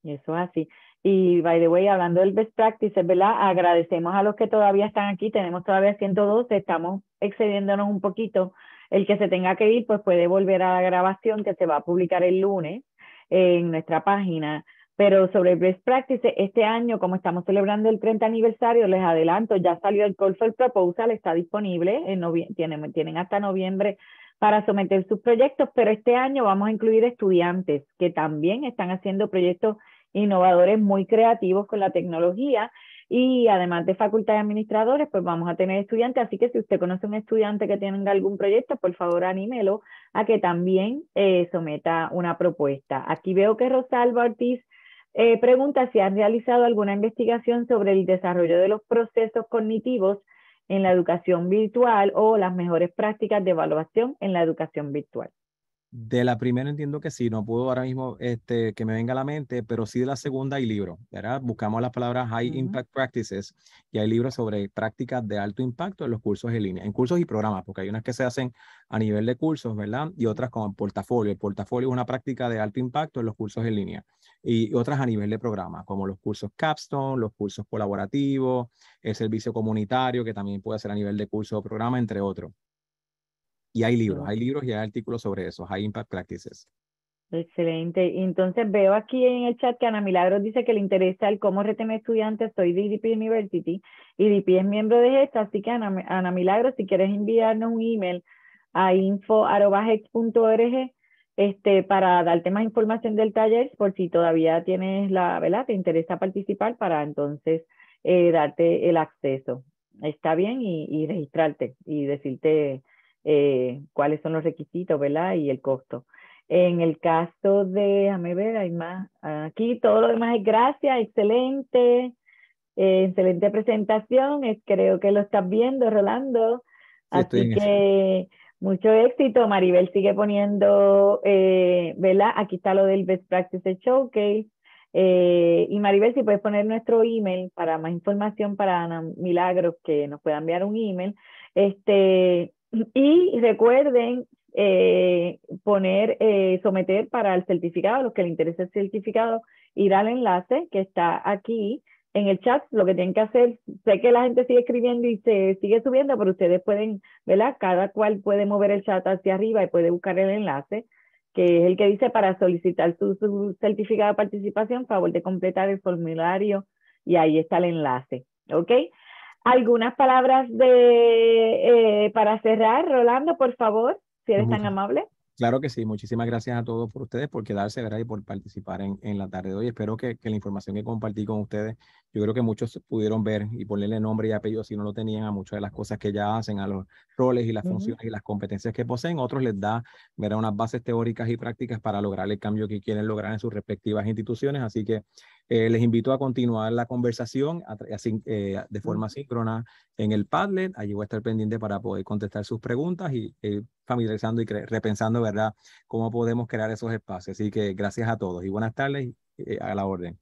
Eso es así. Y by the way, hablando del best practices, ¿verdad? Agradecemos a los que todavía están aquí, tenemos todavía 112, estamos excediéndonos un poquito. El que se tenga que ir, pues puede volver a la grabación que se va a publicar el lunes en nuestra página. Pero sobre best practices, este año, como estamos celebrando el 30 aniversario, les adelanto, ya salió el Call for Proposal, está disponible, en tienen, tienen hasta noviembre para someter sus proyectos, pero este año vamos a incluir estudiantes que también están haciendo proyectos innovadores muy creativos con la tecnología y además de facultad de administradores, pues vamos a tener estudiantes, así que si usted conoce un estudiante que tenga algún proyecto, por favor anímelo a que también eh, someta una propuesta. Aquí veo que Rosalba Ortiz eh, pregunta si han realizado alguna investigación sobre el desarrollo de los procesos cognitivos en la educación virtual o las mejores prácticas de evaluación en la educación virtual. De la primera entiendo que sí, no puedo ahora mismo este, que me venga a la mente, pero sí de la segunda hay libros, ¿verdad? Buscamos las palabras High Impact Practices y hay libros sobre prácticas de alto impacto en los cursos en línea, en cursos y programas, porque hay unas que se hacen a nivel de cursos, ¿verdad? Y otras el portafolio. El portafolio es una práctica de alto impacto en los cursos en línea y otras a nivel de programa, como los cursos Capstone, los cursos colaborativos, el servicio comunitario, que también puede ser a nivel de curso o programa, entre otros. Y hay libros, hay libros y hay artículos sobre eso, hay Impact Practices. Excelente. Entonces veo aquí en el chat que Ana Milagros dice que le interesa el cómo retener estudiantes. Soy de EDP University. EDP es miembro de esta, así que Ana, Ana Milagros, si quieres enviarnos un email a info.org este, para darte más información del taller, por si todavía tienes la, ¿verdad? Te interesa participar para entonces eh, darte el acceso. Está bien y registrarte y decirte eh, cuáles son los requisitos, ¿verdad? Y el costo. En el caso de, déjame ver, hay más. Aquí todo lo demás es gracias, excelente, eh, excelente presentación. creo que lo estás viendo, Rolando. Así que mucho éxito. Maribel sigue poniendo, eh, ¿verdad? Aquí está lo del Best Practices Showcase. y Maribel, si puedes poner nuestro email para más información para Milagros, que nos pueda enviar un email. Este, y recuerden eh, poner, eh, someter para el certificado, los que les interese el certificado, ir al enlace que está aquí en el chat. Lo que tienen que hacer, sé que la gente sigue escribiendo y se sigue subiendo, pero ustedes pueden, ¿verdad? Cada cual puede mover el chat hacia arriba y puede buscar el enlace, que es el que dice para solicitar su, certificado de participación, favor de completar el formulario y ahí está el enlace. ¿Ok? algunas palabras de, eh, para cerrar, Rolando, por favor, si eres tan amable. Claro que sí, muchísimas gracias a todos por ustedes por quedarse, ¿verdad? Y por participar en, en la tarde de hoy. Espero que, que, la información que compartí con ustedes, yo creo que muchos pudieron ver y ponerle nombre y apellido si no lo tenían a muchas de las cosas que ya hacen, a los roles y las funciones y las competencias que poseen. Otros les da, ¿verdad? Unas bases teóricas y prácticas para lograr el cambio que quieren lograr en sus respectivas instituciones. Así que eh, les invito a continuar la conversación eh, de forma síncrona en el Padlet. Allí voy a estar pendiente para poder contestar sus preguntas y eh, familiarizando y repensando, ¿verdad?, cómo podemos crear esos espacios. Así que gracias a todos y buenas tardes a la orden.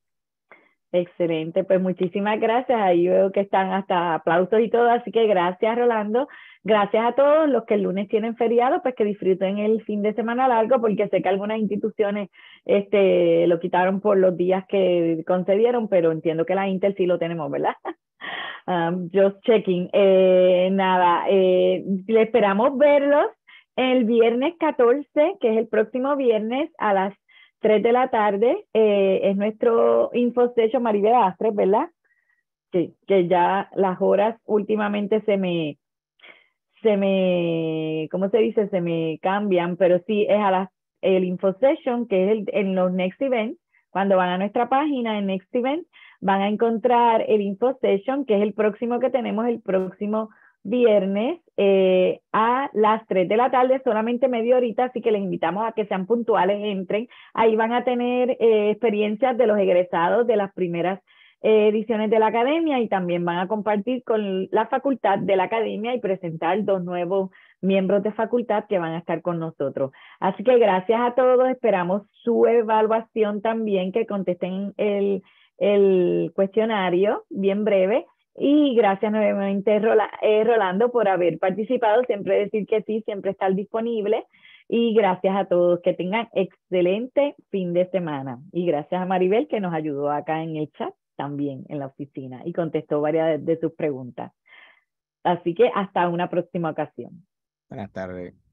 Excelente, pues muchísimas gracias. Ahí veo que están hasta aplausos y todo, así que gracias Rolando. Gracias a todos los que el lunes tienen feriado, pues que disfruten el fin de semana largo, porque sé que algunas instituciones este, lo quitaron por los días que concedieron, pero entiendo que la Intel sí lo tenemos, ¿verdad? <laughs> Um, just checking. Eh, nada, eh, le esperamos verlos el viernes 14, que es el próximo viernes a las 3 de la tarde eh, es nuestro session, Maribel Astres, ¿verdad? Que, que ya las horas últimamente se me, se me, ¿cómo se dice? Se me cambian, pero sí es a las, el session que es el, en los Next Events, cuando van a nuestra página en Next Event, van a encontrar el info session que es el próximo que tenemos el próximo viernes eh, a las 3 de la tarde, solamente media horita, así que les invitamos a que sean puntuales, entren. Ahí van a tener eh, experiencias de los egresados de las primeras eh, ediciones de la academia y también van a compartir con la facultad de la academia y presentar dos nuevos miembros de facultad que van a estar con nosotros. Así que gracias a todos, esperamos su evaluación también, que contesten el cuestionario bien breve y gracias nuevamente, eh, Rolando, por haber participado. Siempre decir que sí, siempre estar disponible. Y gracias a todos. Que tengan excelente fin de semana. Y gracias a Maribel, que nos ayudó acá en el chat también, en la oficina, y contestó varias de sus preguntas. Así que hasta una próxima ocasión. Buenas tardes.